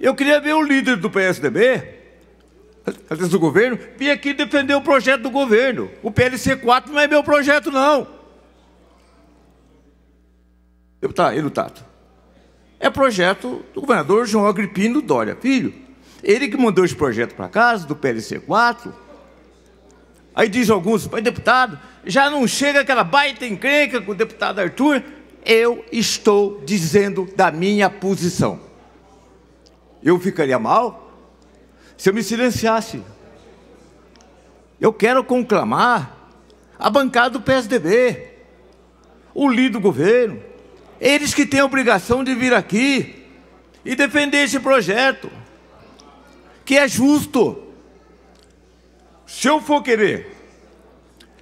Eu queria ver o líder do PSDB, antes do governo, vir aqui defender o projeto do governo. O PLC 4 não é meu projeto, não. Deputado, tá, tato. É projeto do governador João Agripino Dória Filho. Ele que mandou esse projeto para casa, do PLC 4, Aí diz alguns, mas deputado, já não chega aquela baita encrenca com o deputado Arthur? Eu estou dizendo da minha posição. Eu ficaria mal se eu me silenciasse. Eu quero conclamar a bancada do PSDB, o líder do governo, eles que têm a obrigação de vir aqui e defender esse projeto, que é justo se eu for querer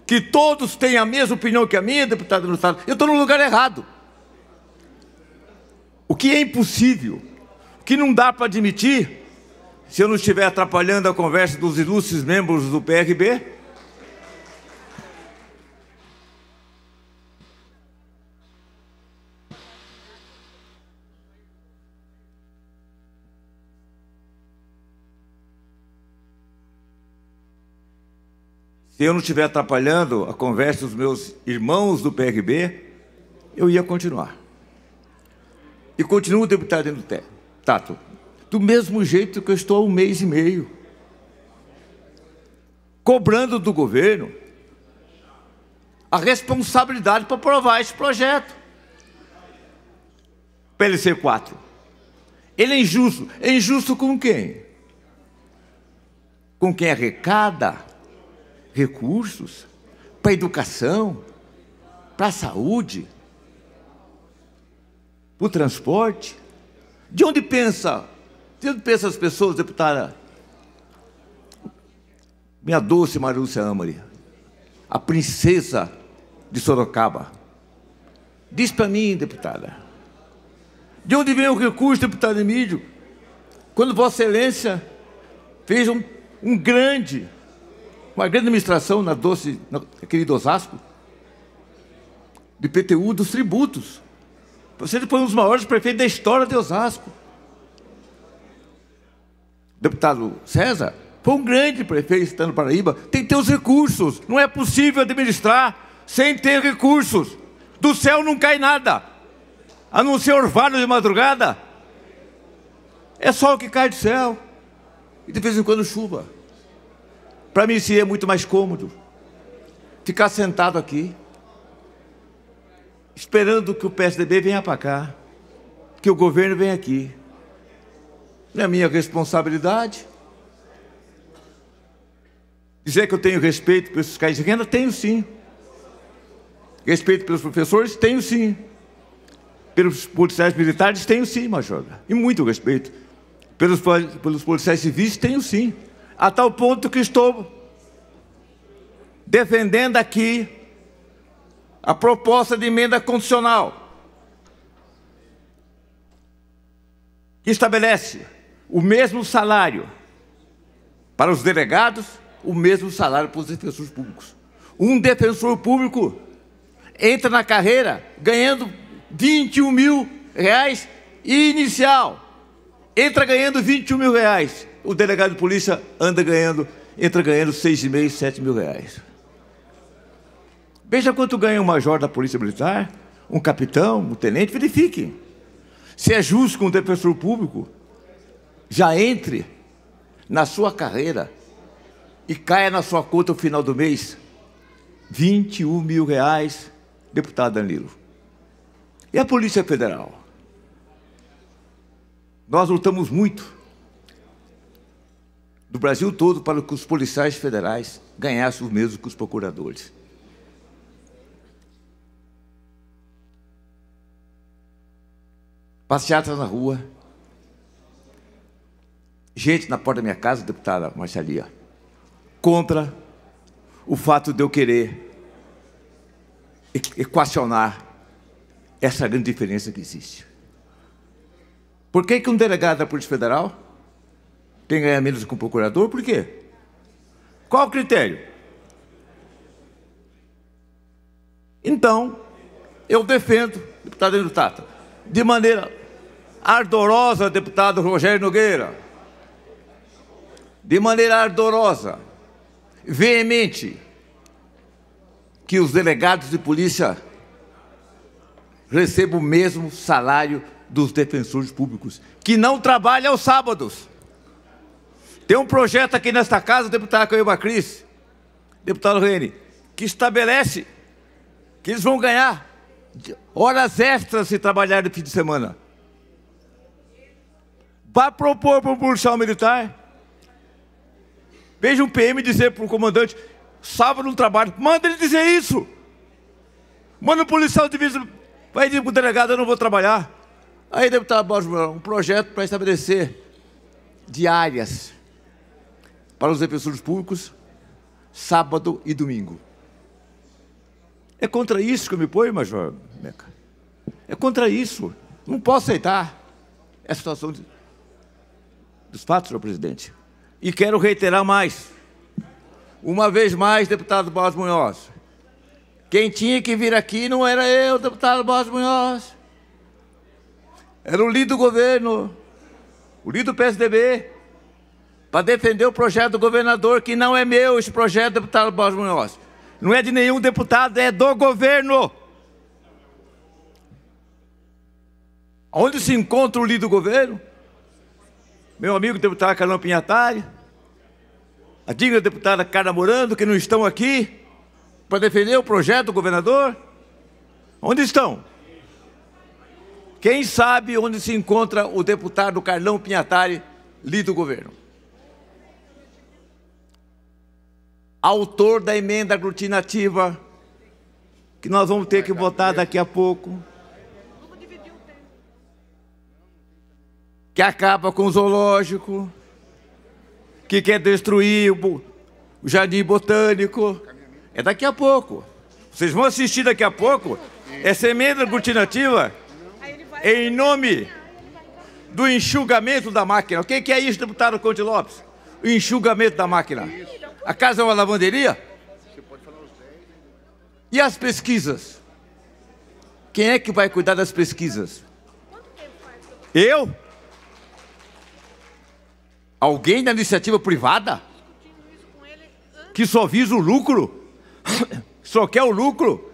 que todos tenham a mesma opinião que a minha, deputado do Estado, eu estou no lugar errado. O que é impossível, o que não dá para admitir, se eu não estiver atrapalhando a conversa dos ilustres membros do PRB, se eu não estiver atrapalhando a conversa dos meus irmãos do PRB, eu ia continuar. E continuo deputado dentro do teto. Tato, do mesmo jeito que eu estou há um mês e meio, cobrando do governo a responsabilidade para aprovar esse projeto. PLC 4. Ele é injusto. É injusto com quem? Com quem arrecada recursos para a educação, para a saúde, para o transporte? De onde pensa? De onde pensa as pessoas, deputada? Minha doce Marúcia Amari, a princesa de Sorocaba. Diz para mim, deputada, de onde vem o recurso, deputado Emílio? Quando Vossa Excelência fez um, um grande uma grande administração na doce, naquele Osasco, de PTU dos tributos. Você foi um dos maiores prefeitos da história de Osasco. deputado César foi um grande prefeito estando Paraíba, tem que ter os recursos. Não é possível administrar sem ter recursos. Do céu não cai nada. A não ser orvalho de madrugada. É só o que cai do céu. E de vez em quando chuva. Para mim seria muito mais cômodo ficar sentado aqui, esperando que o PSDB venha para cá, que o governo venha aqui. Não é minha responsabilidade. Dizer que eu tenho respeito pelos fiscais de renda, tenho sim. Respeito pelos professores, tenho sim. Pelos policiais militares, tenho sim, Major. E muito respeito. Pelos, pelos policiais civis, tenho sim a tal ponto que estou defendendo aqui a proposta de emenda condicional que estabelece o mesmo salário para os delegados, o mesmo salário para os defensores públicos. Um defensor público entra na carreira ganhando 21 mil reais inicial, entra ganhando 21 mil reais o delegado de polícia anda ganhando, entra ganhando 6,5, 7 mil reais. Veja quanto ganha um major da Polícia Militar, um capitão, um tenente, verifique. Se é justo com o defensor público, já entre na sua carreira e caia na sua conta no final do mês 21 mil reais, deputado Danilo. E a Polícia Federal? Nós lutamos muito do Brasil todo para que os policiais federais ganhassem o mesmo que os procuradores. Passeatas na rua, gente na porta da minha casa, deputada Marcelia, contra o fato de eu querer equacionar essa grande diferença que existe. Por que, que um delegado da Polícia Federal quem ganha menos que o procurador, por quê? Qual o critério? Então, eu defendo, deputado Edu Tata, de maneira ardorosa, deputado Rogério Nogueira, de maneira ardorosa, veemente, que os delegados de polícia recebam o mesmo salário dos defensores públicos, que não trabalham aos sábados. Tem um projeto aqui nesta casa, deputado Caio Cris, deputado Rene, que estabelece que eles vão ganhar horas extras se trabalhar no fim de semana. Vai propor para o policial militar. Veja um PM dizer para o comandante, sábado no trabalho, manda ele dizer isso. Manda o um policial de vai dizer para o delegado, eu não vou trabalhar. Aí, deputado Borges um projeto para estabelecer diárias para os defensores públicos, sábado e domingo. É contra isso que eu me ponho, Major Meca. É contra isso. Não posso aceitar essa situação de, dos fatos, senhor presidente. E quero reiterar mais. Uma vez mais, deputado Bosco Munhoz. Quem tinha que vir aqui não era eu, deputado Bosco Munhoz. Era o líder do governo, o líder do PSDB, para defender o projeto do governador, que não é meu esse projeto, deputado Borges Munhoz. Não é de nenhum deputado, é do governo. Onde se encontra o líder do governo? Meu amigo deputado Carlão Pinhatari, a digna deputada Carla Morando, que não estão aqui para defender o projeto do governador? Onde estão? Quem sabe onde se encontra o deputado Carlão Pinhatari, líder do governo? autor da emenda aglutinativa, que nós vamos ter que votar daqui a pouco. Que acaba com o zoológico, que quer destruir o jardim botânico. É daqui a pouco. Vocês vão assistir daqui a pouco essa emenda aglutinativa em nome do enxugamento da máquina. O que é isso, deputado Conde Lopes? O enxugamento da máquina. A casa é uma lavanderia? E as pesquisas? Quem é que vai cuidar das pesquisas? Eu? Alguém da iniciativa privada? Que só visa o lucro? só quer o lucro?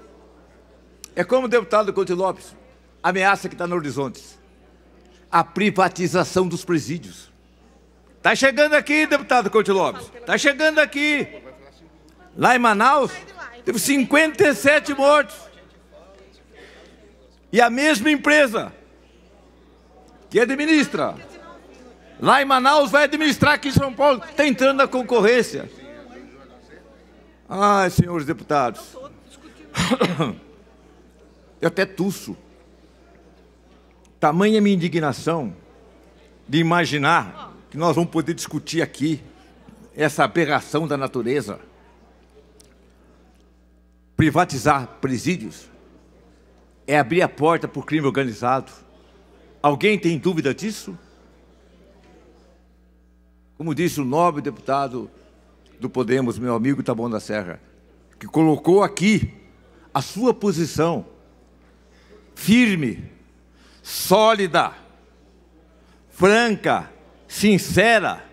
É como o deputado Couto Lopes, ameaça que está no horizonte. A privatização dos presídios. Está chegando aqui, deputado Couto Lopes. Está chegando aqui. Lá em Manaus, teve 57 mortos. E a mesma empresa que administra. Lá em Manaus vai administrar aqui em São Paulo, está entrando na concorrência. Ai, senhores deputados. Eu até tuço. Tamanha minha indignação de imaginar nós vamos poder discutir aqui essa aberração da natureza. Privatizar presídios é abrir a porta para o crime organizado. Alguém tem dúvida disso? Como disse o nobre deputado do Podemos, meu amigo Taboão da Serra, que colocou aqui a sua posição firme, sólida, franca, sincera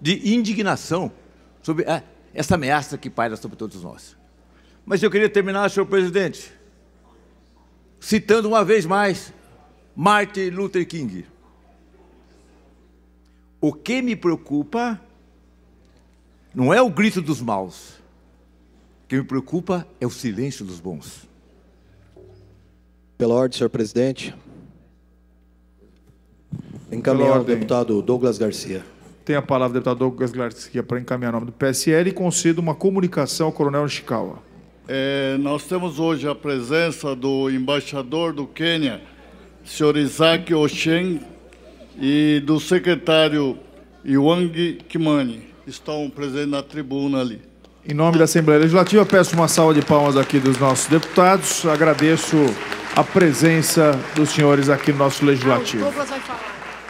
de indignação sobre é, essa ameaça que paira sobre todos nós. Mas eu queria terminar, senhor presidente, citando uma vez mais Martin Luther King. O que me preocupa não é o grito dos maus, o que me preocupa é o silêncio dos bons. Pela ordem, senhor presidente. Encaminhar o deputado Douglas Garcia. Tem a palavra, o deputado Douglas Garcia, para encaminhar o nome do PSL e concedo uma comunicação ao coronel Chikawa. É, nós temos hoje a presença do embaixador do Quênia, senhor Isaac Oxen, e do secretário Yuang Kimani. Estão presentes na tribuna ali. Em nome da Assembleia Legislativa, peço uma salva de palmas aqui dos nossos deputados. Agradeço a presença dos senhores aqui no nosso Legislativo.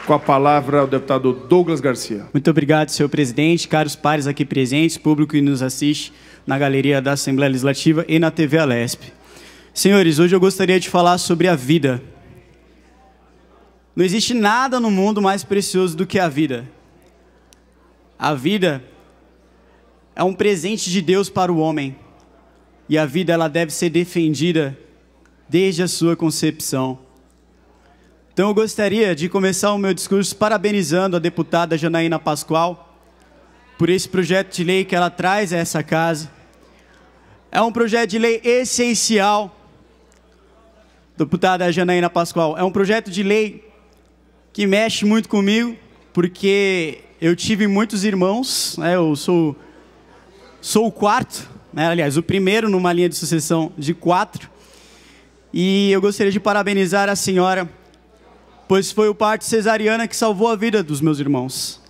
Com a palavra o deputado Douglas Garcia. Muito obrigado, senhor presidente, caros pares aqui presentes, público que nos assiste na galeria da Assembleia Legislativa e na TV Alesp. Senhores, hoje eu gostaria de falar sobre a vida. Não existe nada no mundo mais precioso do que a vida. A vida é um presente de Deus para o homem. E a vida ela deve ser defendida desde a sua concepção. Então eu gostaria de começar o meu discurso parabenizando a deputada Janaína Pascoal por esse projeto de lei que ela traz a essa casa. É um projeto de lei essencial, deputada Janaína Pascoal. É um projeto de lei que mexe muito comigo, porque eu tive muitos irmãos, né? eu sou, sou o quarto, né? aliás, o primeiro numa linha de sucessão de quatro. E eu gostaria de parabenizar a senhora pois foi o parto cesariana que salvou a vida dos meus irmãos.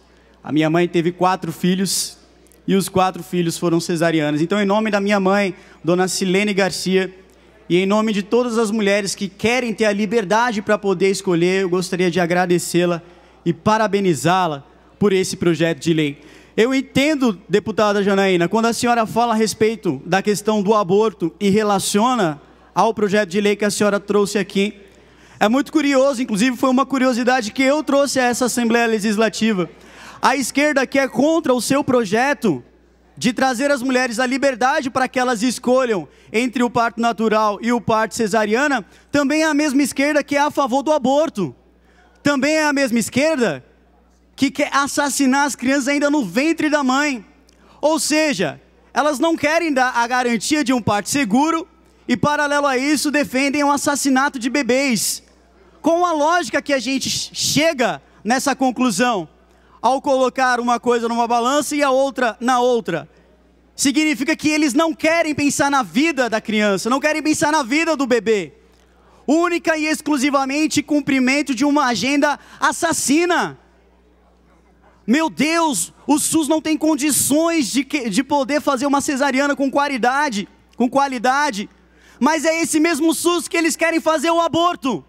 A minha mãe teve quatro filhos e os quatro filhos foram cesarianas. Então, em nome da minha mãe, Dona Silene Garcia, e em nome de todas as mulheres que querem ter a liberdade para poder escolher, eu gostaria de agradecê-la e parabenizá-la por esse projeto de lei. Eu entendo, deputada Janaína, quando a senhora fala a respeito da questão do aborto e relaciona ao projeto de lei que a senhora trouxe aqui, é muito curioso, inclusive foi uma curiosidade que eu trouxe a essa Assembleia Legislativa. A esquerda que é contra o seu projeto de trazer as mulheres a liberdade para que elas escolham entre o parto natural e o parto cesariana, também é a mesma esquerda que é a favor do aborto. Também é a mesma esquerda que quer assassinar as crianças ainda no ventre da mãe. Ou seja, elas não querem dar a garantia de um parto seguro e, paralelo a isso, defendem o assassinato de bebês com a lógica que a gente chega nessa conclusão ao colocar uma coisa numa balança e a outra na outra. Significa que eles não querem pensar na vida da criança, não querem pensar na vida do bebê. Única e exclusivamente cumprimento de uma agenda assassina. Meu Deus, o SUS não tem condições de, que, de poder fazer uma cesariana com qualidade, com qualidade. Mas é esse mesmo SUS que eles querem fazer o aborto.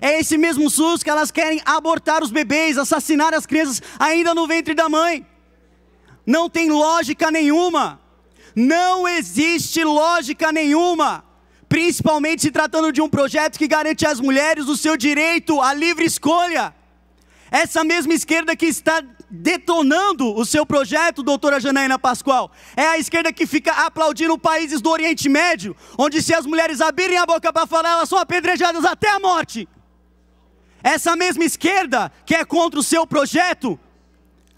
É esse mesmo SUS que elas querem abortar os bebês, assassinar as crianças ainda no ventre da mãe. Não tem lógica nenhuma. Não existe lógica nenhuma. Principalmente se tratando de um projeto que garante às mulheres o seu direito à livre escolha. Essa mesma esquerda que está detonando o seu projeto, doutora Janaína Pascoal. É a esquerda que fica aplaudindo países do Oriente Médio, onde se as mulheres abrirem a boca para falar, elas são apedrejadas até a morte. Essa mesma esquerda que é contra o seu projeto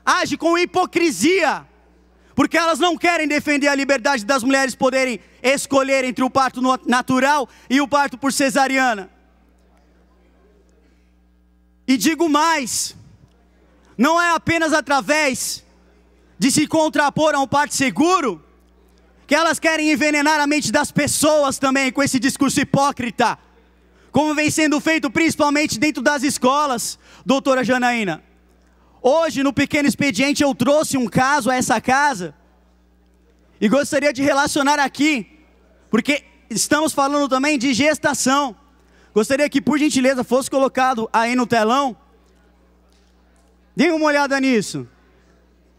age com hipocrisia, porque elas não querem defender a liberdade das mulheres poderem escolher entre o parto natural e o parto por cesariana. E digo mais, não é apenas através de se contrapor a um parto seguro que elas querem envenenar a mente das pessoas também com esse discurso hipócrita como vem sendo feito principalmente dentro das escolas, doutora Janaína. Hoje, no pequeno expediente, eu trouxe um caso a essa casa e gostaria de relacionar aqui, porque estamos falando também de gestação. Gostaria que, por gentileza, fosse colocado aí no telão. Dê uma olhada nisso.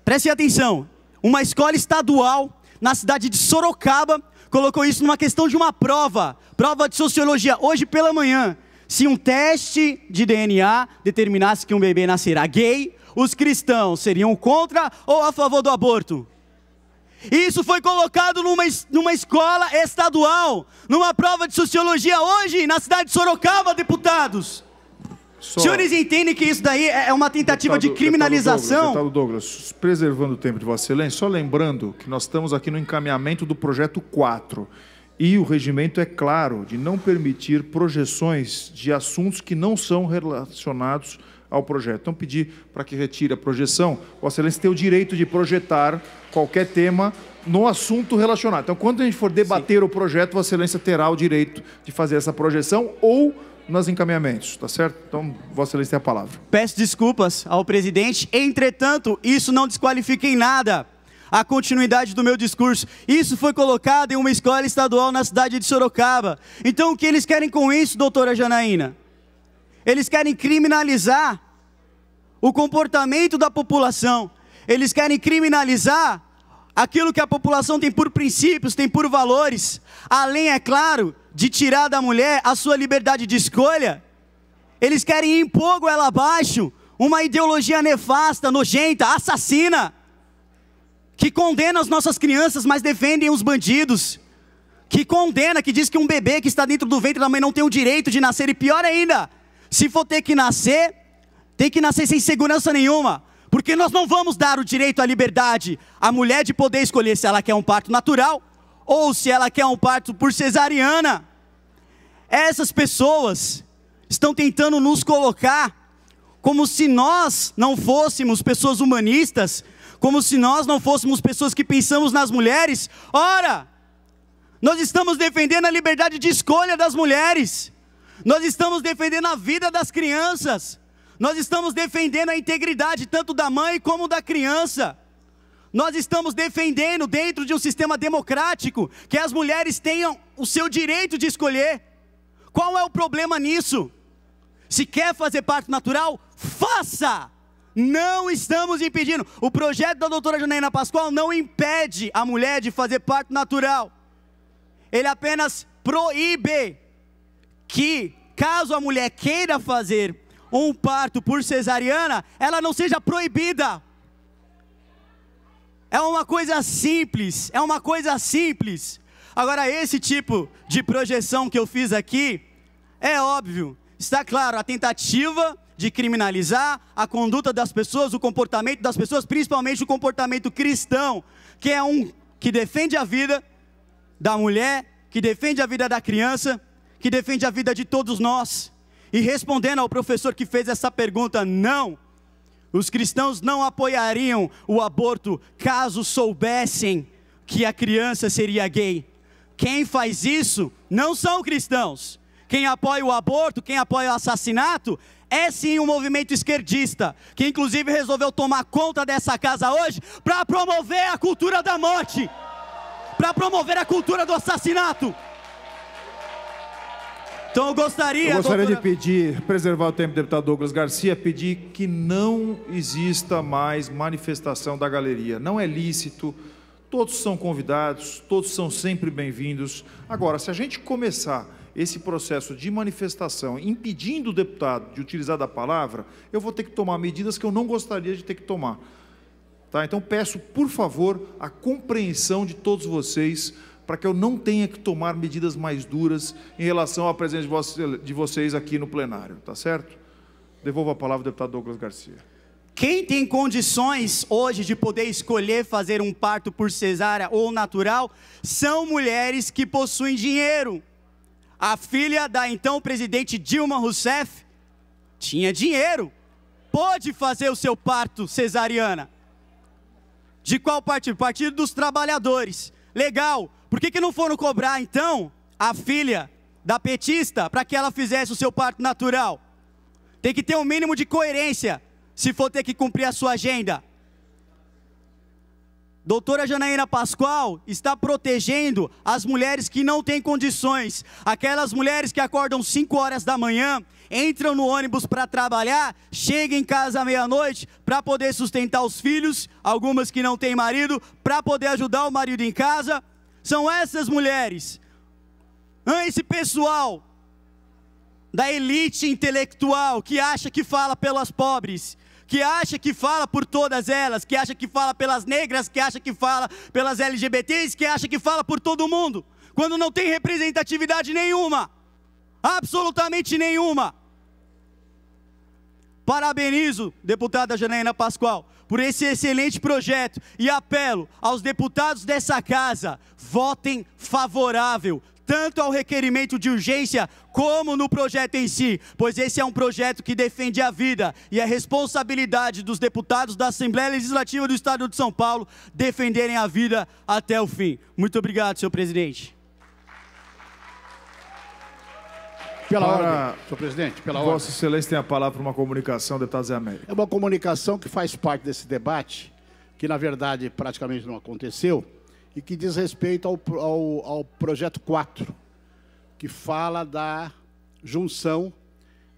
Preste atenção. Uma escola estadual na cidade de Sorocaba colocou isso numa questão de uma prova, prova de sociologia, hoje pela manhã. Se um teste de DNA determinasse que um bebê nascerá gay, os cristãos seriam contra ou a favor do aborto? Isso foi colocado numa, numa escola estadual, numa prova de sociologia hoje na cidade de Sorocaba, deputados. Só... senhores entendem que isso daí é, é uma tentativa deputado, de criminalização? Deputado Douglas, deputado Douglas, preservando o tempo de Vossa Excelência, só lembrando que nós estamos aqui no encaminhamento do projeto 4. E o regimento é claro de não permitir projeções de assuntos que não são relacionados ao projeto. Então, pedir para que retire a projeção. Vossa Excelência tem o direito de projetar qualquer tema no assunto relacionado. Então, quando a gente for debater Sim. o projeto, Vossa Excelência terá o direito de fazer essa projeção ou nos encaminhamentos, tá certo? Então, Vossa Excelência tem a palavra. Peço desculpas ao presidente, entretanto, isso não desqualifica em nada a continuidade do meu discurso. Isso foi colocado em uma escola estadual na cidade de Sorocaba. Então, o que eles querem com isso, doutora Janaína? Eles querem criminalizar o comportamento da população. Eles querem criminalizar aquilo que a população tem por princípios, tem por valores. Além, é claro, de tirar da mulher a sua liberdade de escolha, eles querem impor ela abaixo uma ideologia nefasta, nojenta, assassina, que condena as nossas crianças, mas defendem os bandidos, que condena, que diz que um bebê que está dentro do ventre da mãe não tem o direito de nascer, e pior ainda, se for ter que nascer, tem que nascer sem segurança nenhuma, porque nós não vamos dar o direito à liberdade à mulher de poder escolher se ela quer um parto natural ou se ela quer um parto por cesariana. Essas pessoas estão tentando nos colocar como se nós não fôssemos pessoas humanistas, como se nós não fôssemos pessoas que pensamos nas mulheres. Ora, nós estamos defendendo a liberdade de escolha das mulheres, nós estamos defendendo a vida das crianças, nós estamos defendendo a integridade tanto da mãe como da criança. Nós estamos defendendo, dentro de um sistema democrático, que as mulheres tenham o seu direito de escolher. Qual é o problema nisso? Se quer fazer parto natural, faça! Não estamos impedindo. O projeto da doutora Janaína Pascoal não impede a mulher de fazer parto natural. Ele apenas proíbe que, caso a mulher queira fazer um parto por cesariana, ela não seja proibida. É uma coisa simples, é uma coisa simples. Agora, esse tipo de projeção que eu fiz aqui, é óbvio, está claro, a tentativa de criminalizar a conduta das pessoas, o comportamento das pessoas, principalmente o comportamento cristão, que é um que defende a vida da mulher, que defende a vida da criança, que defende a vida de todos nós. E respondendo ao professor que fez essa pergunta, não, os cristãos não apoiariam o aborto caso soubessem que a criança seria gay. Quem faz isso não são cristãos. Quem apoia o aborto, quem apoia o assassinato, é sim um movimento esquerdista, que inclusive resolveu tomar conta dessa casa hoje para promover a cultura da morte, para promover a cultura do assassinato. Então eu gostaria. Eu gostaria doutora... de pedir, preservar o tempo, deputado Douglas Garcia, pedir que não exista mais manifestação da galeria. Não é lícito. Todos são convidados, todos são sempre bem-vindos. Agora, se a gente começar esse processo de manifestação impedindo o deputado de utilizar da palavra, eu vou ter que tomar medidas que eu não gostaria de ter que tomar. Tá? Então peço, por favor, a compreensão de todos vocês para que eu não tenha que tomar medidas mais duras em relação à presença de vocês aqui no plenário, tá certo? Devolvo a palavra ao deputado Douglas Garcia. Quem tem condições hoje de poder escolher fazer um parto por cesárea ou natural são mulheres que possuem dinheiro. A filha da então presidente Dilma Rousseff tinha dinheiro, pode fazer o seu parto cesariana. De qual partido? Partido dos Trabalhadores. Legal, por que, que não foram cobrar então a filha da petista para que ela fizesse o seu parto natural? Tem que ter um mínimo de coerência se for ter que cumprir a sua agenda. Doutora Janaína Pascoal está protegendo as mulheres que não têm condições, aquelas mulheres que acordam 5 horas da manhã, entram no ônibus para trabalhar, chegam em casa à meia-noite para poder sustentar os filhos, algumas que não têm marido, para poder ajudar o marido em casa, são essas mulheres, esse pessoal da elite intelectual que acha que fala pelas pobres, que acha que fala por todas elas, que acha que fala pelas negras, que acha que fala pelas LGBTs, que acha que fala por todo mundo, quando não tem representatividade nenhuma, absolutamente nenhuma. Parabenizo, deputada Janaína Pascoal, por esse excelente projeto e apelo aos deputados dessa casa: votem favorável tanto ao requerimento de urgência como no projeto em si, pois esse é um projeto que defende a vida e é responsabilidade dos deputados da Assembleia Legislativa do Estado de São Paulo defenderem a vida até o fim. Muito obrigado, senhor presidente. Pela Para... ordem, senhor presidente, pela Vossa ordem. Vossa Excelência tem a palavra para uma comunicação, deputado Zé América. É uma comunicação que faz parte desse debate, que na verdade praticamente não aconteceu, e que diz respeito ao, ao, ao projeto 4, que fala da junção,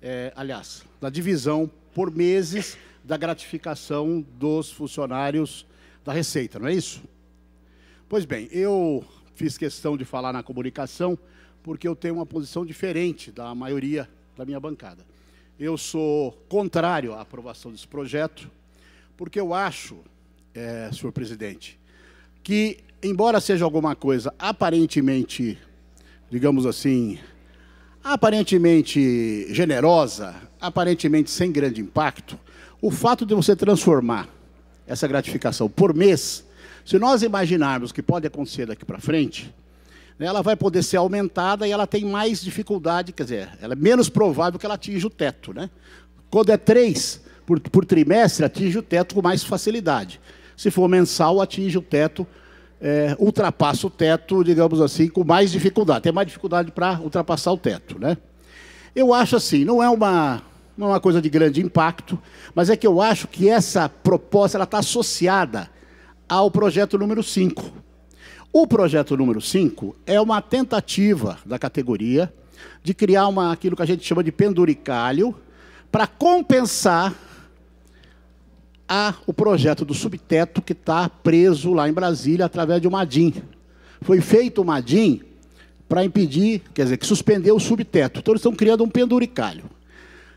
é, aliás, da divisão por meses da gratificação dos funcionários da Receita, não é isso? Pois bem, eu fiz questão de falar na comunicação porque eu tenho uma posição diferente da maioria da minha bancada. Eu sou contrário à aprovação desse projeto, porque eu acho, é, senhor presidente, que, embora seja alguma coisa aparentemente, digamos assim, aparentemente generosa, aparentemente sem grande impacto, o fato de você transformar essa gratificação por mês, se nós imaginarmos que pode acontecer daqui para frente, né, ela vai poder ser aumentada e ela tem mais dificuldade, quer dizer, ela é menos provável que ela atinja o teto. Né? Quando é três por, por trimestre, atinge o teto com mais facilidade. Se for mensal, atinge o teto, é, ultrapassa o teto, digamos assim, com mais dificuldade. Tem mais dificuldade para ultrapassar o teto. Né? Eu acho assim, não é uma não é uma coisa de grande impacto, mas é que eu acho que essa proposta está associada ao projeto número 5, o projeto número 5 é uma tentativa da categoria de criar uma, aquilo que a gente chama de penduricalho para compensar a, o projeto do subteto que está preso lá em Brasília através de uma DIN. Foi feito uma DIN para impedir, quer dizer, que suspendeu o subteto. Então, eles estão criando um penduricalho.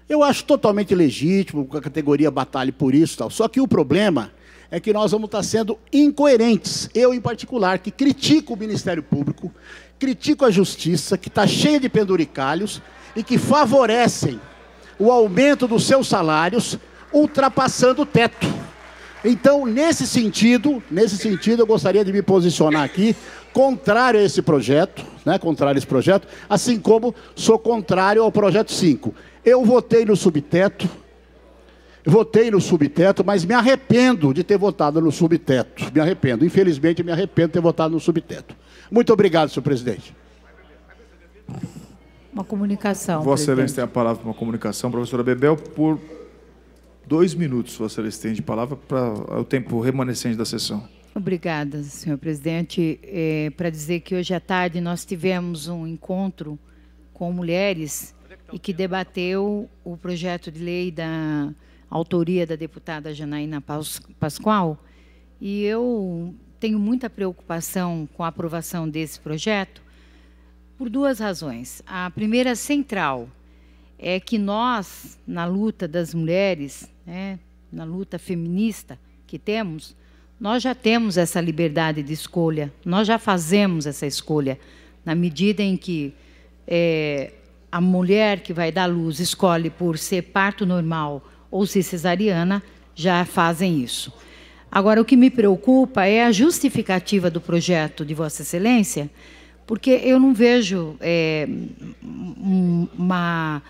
Eu acho totalmente legítimo que a categoria batalhe por isso. Tal. Só que o problema é que nós vamos estar sendo incoerentes. Eu, em particular, que critico o Ministério Público, critico a Justiça, que está cheia de penduricalhos e que favorecem o aumento dos seus salários, ultrapassando o teto. Então, nesse sentido, nesse sentido, eu gostaria de me posicionar aqui contrário a esse projeto, né, contrário a esse projeto, assim como sou contrário ao projeto 5. Eu votei no subteto, Votei no subteto, mas me arrependo de ter votado no subteto. Me arrependo. Infelizmente, me arrependo de ter votado no subteto. Muito obrigado, senhor presidente. Uma comunicação. Vossa presidente. Excelência tem a palavra para uma comunicação. Professora Bebel, por dois minutos, Vossa Excelência tem de palavra para o tempo remanescente da sessão. Obrigada, senhor presidente. É, para dizer que hoje à tarde nós tivemos um encontro com mulheres e que debateu o projeto de lei da autoria da deputada Janaína Pascoal, e eu tenho muita preocupação com a aprovação desse projeto por duas razões. A primeira central é que nós, na luta das mulheres, né, na luta feminista que temos, nós já temos essa liberdade de escolha, nós já fazemos essa escolha, na medida em que é, a mulher que vai dar luz escolhe por ser parto normal ou se cesariana, já fazem isso. Agora, o que me preocupa é a justificativa do projeto de Vossa Excelência, porque eu não vejo é, uma,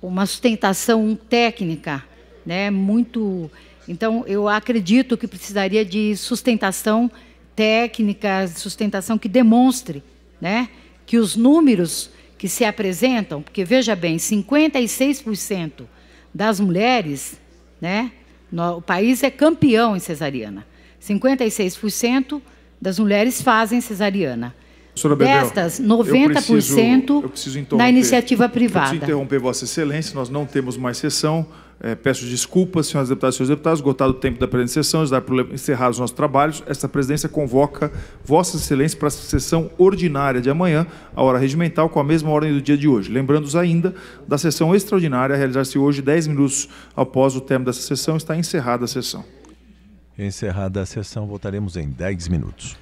uma sustentação técnica né, muito. Então, eu acredito que precisaria de sustentação técnica, sustentação que demonstre né, que os números que se apresentam, porque veja bem, 56% das mulheres, né? No, o país é campeão em cesariana. 56% das mulheres fazem cesariana. Senhora Bebel, Destas, 90% eu preciso, eu preciso na iniciativa privada. Eu preciso interromper Vossa Excelência, nós não temos mais sessão. É, peço desculpas, senhoras deputadas e senhores deputados, esgotado o tempo da presente sessão, por encerrados os nossos trabalhos. Esta presidência convoca Vossa Excelência para a sessão ordinária de amanhã, à hora regimental, com a mesma ordem do dia de hoje. Lembrando-os ainda da sessão extraordinária, a realizar-se hoje, 10 minutos após o término dessa sessão, está encerrada a sessão. Encerrada a sessão, voltaremos em 10 minutos.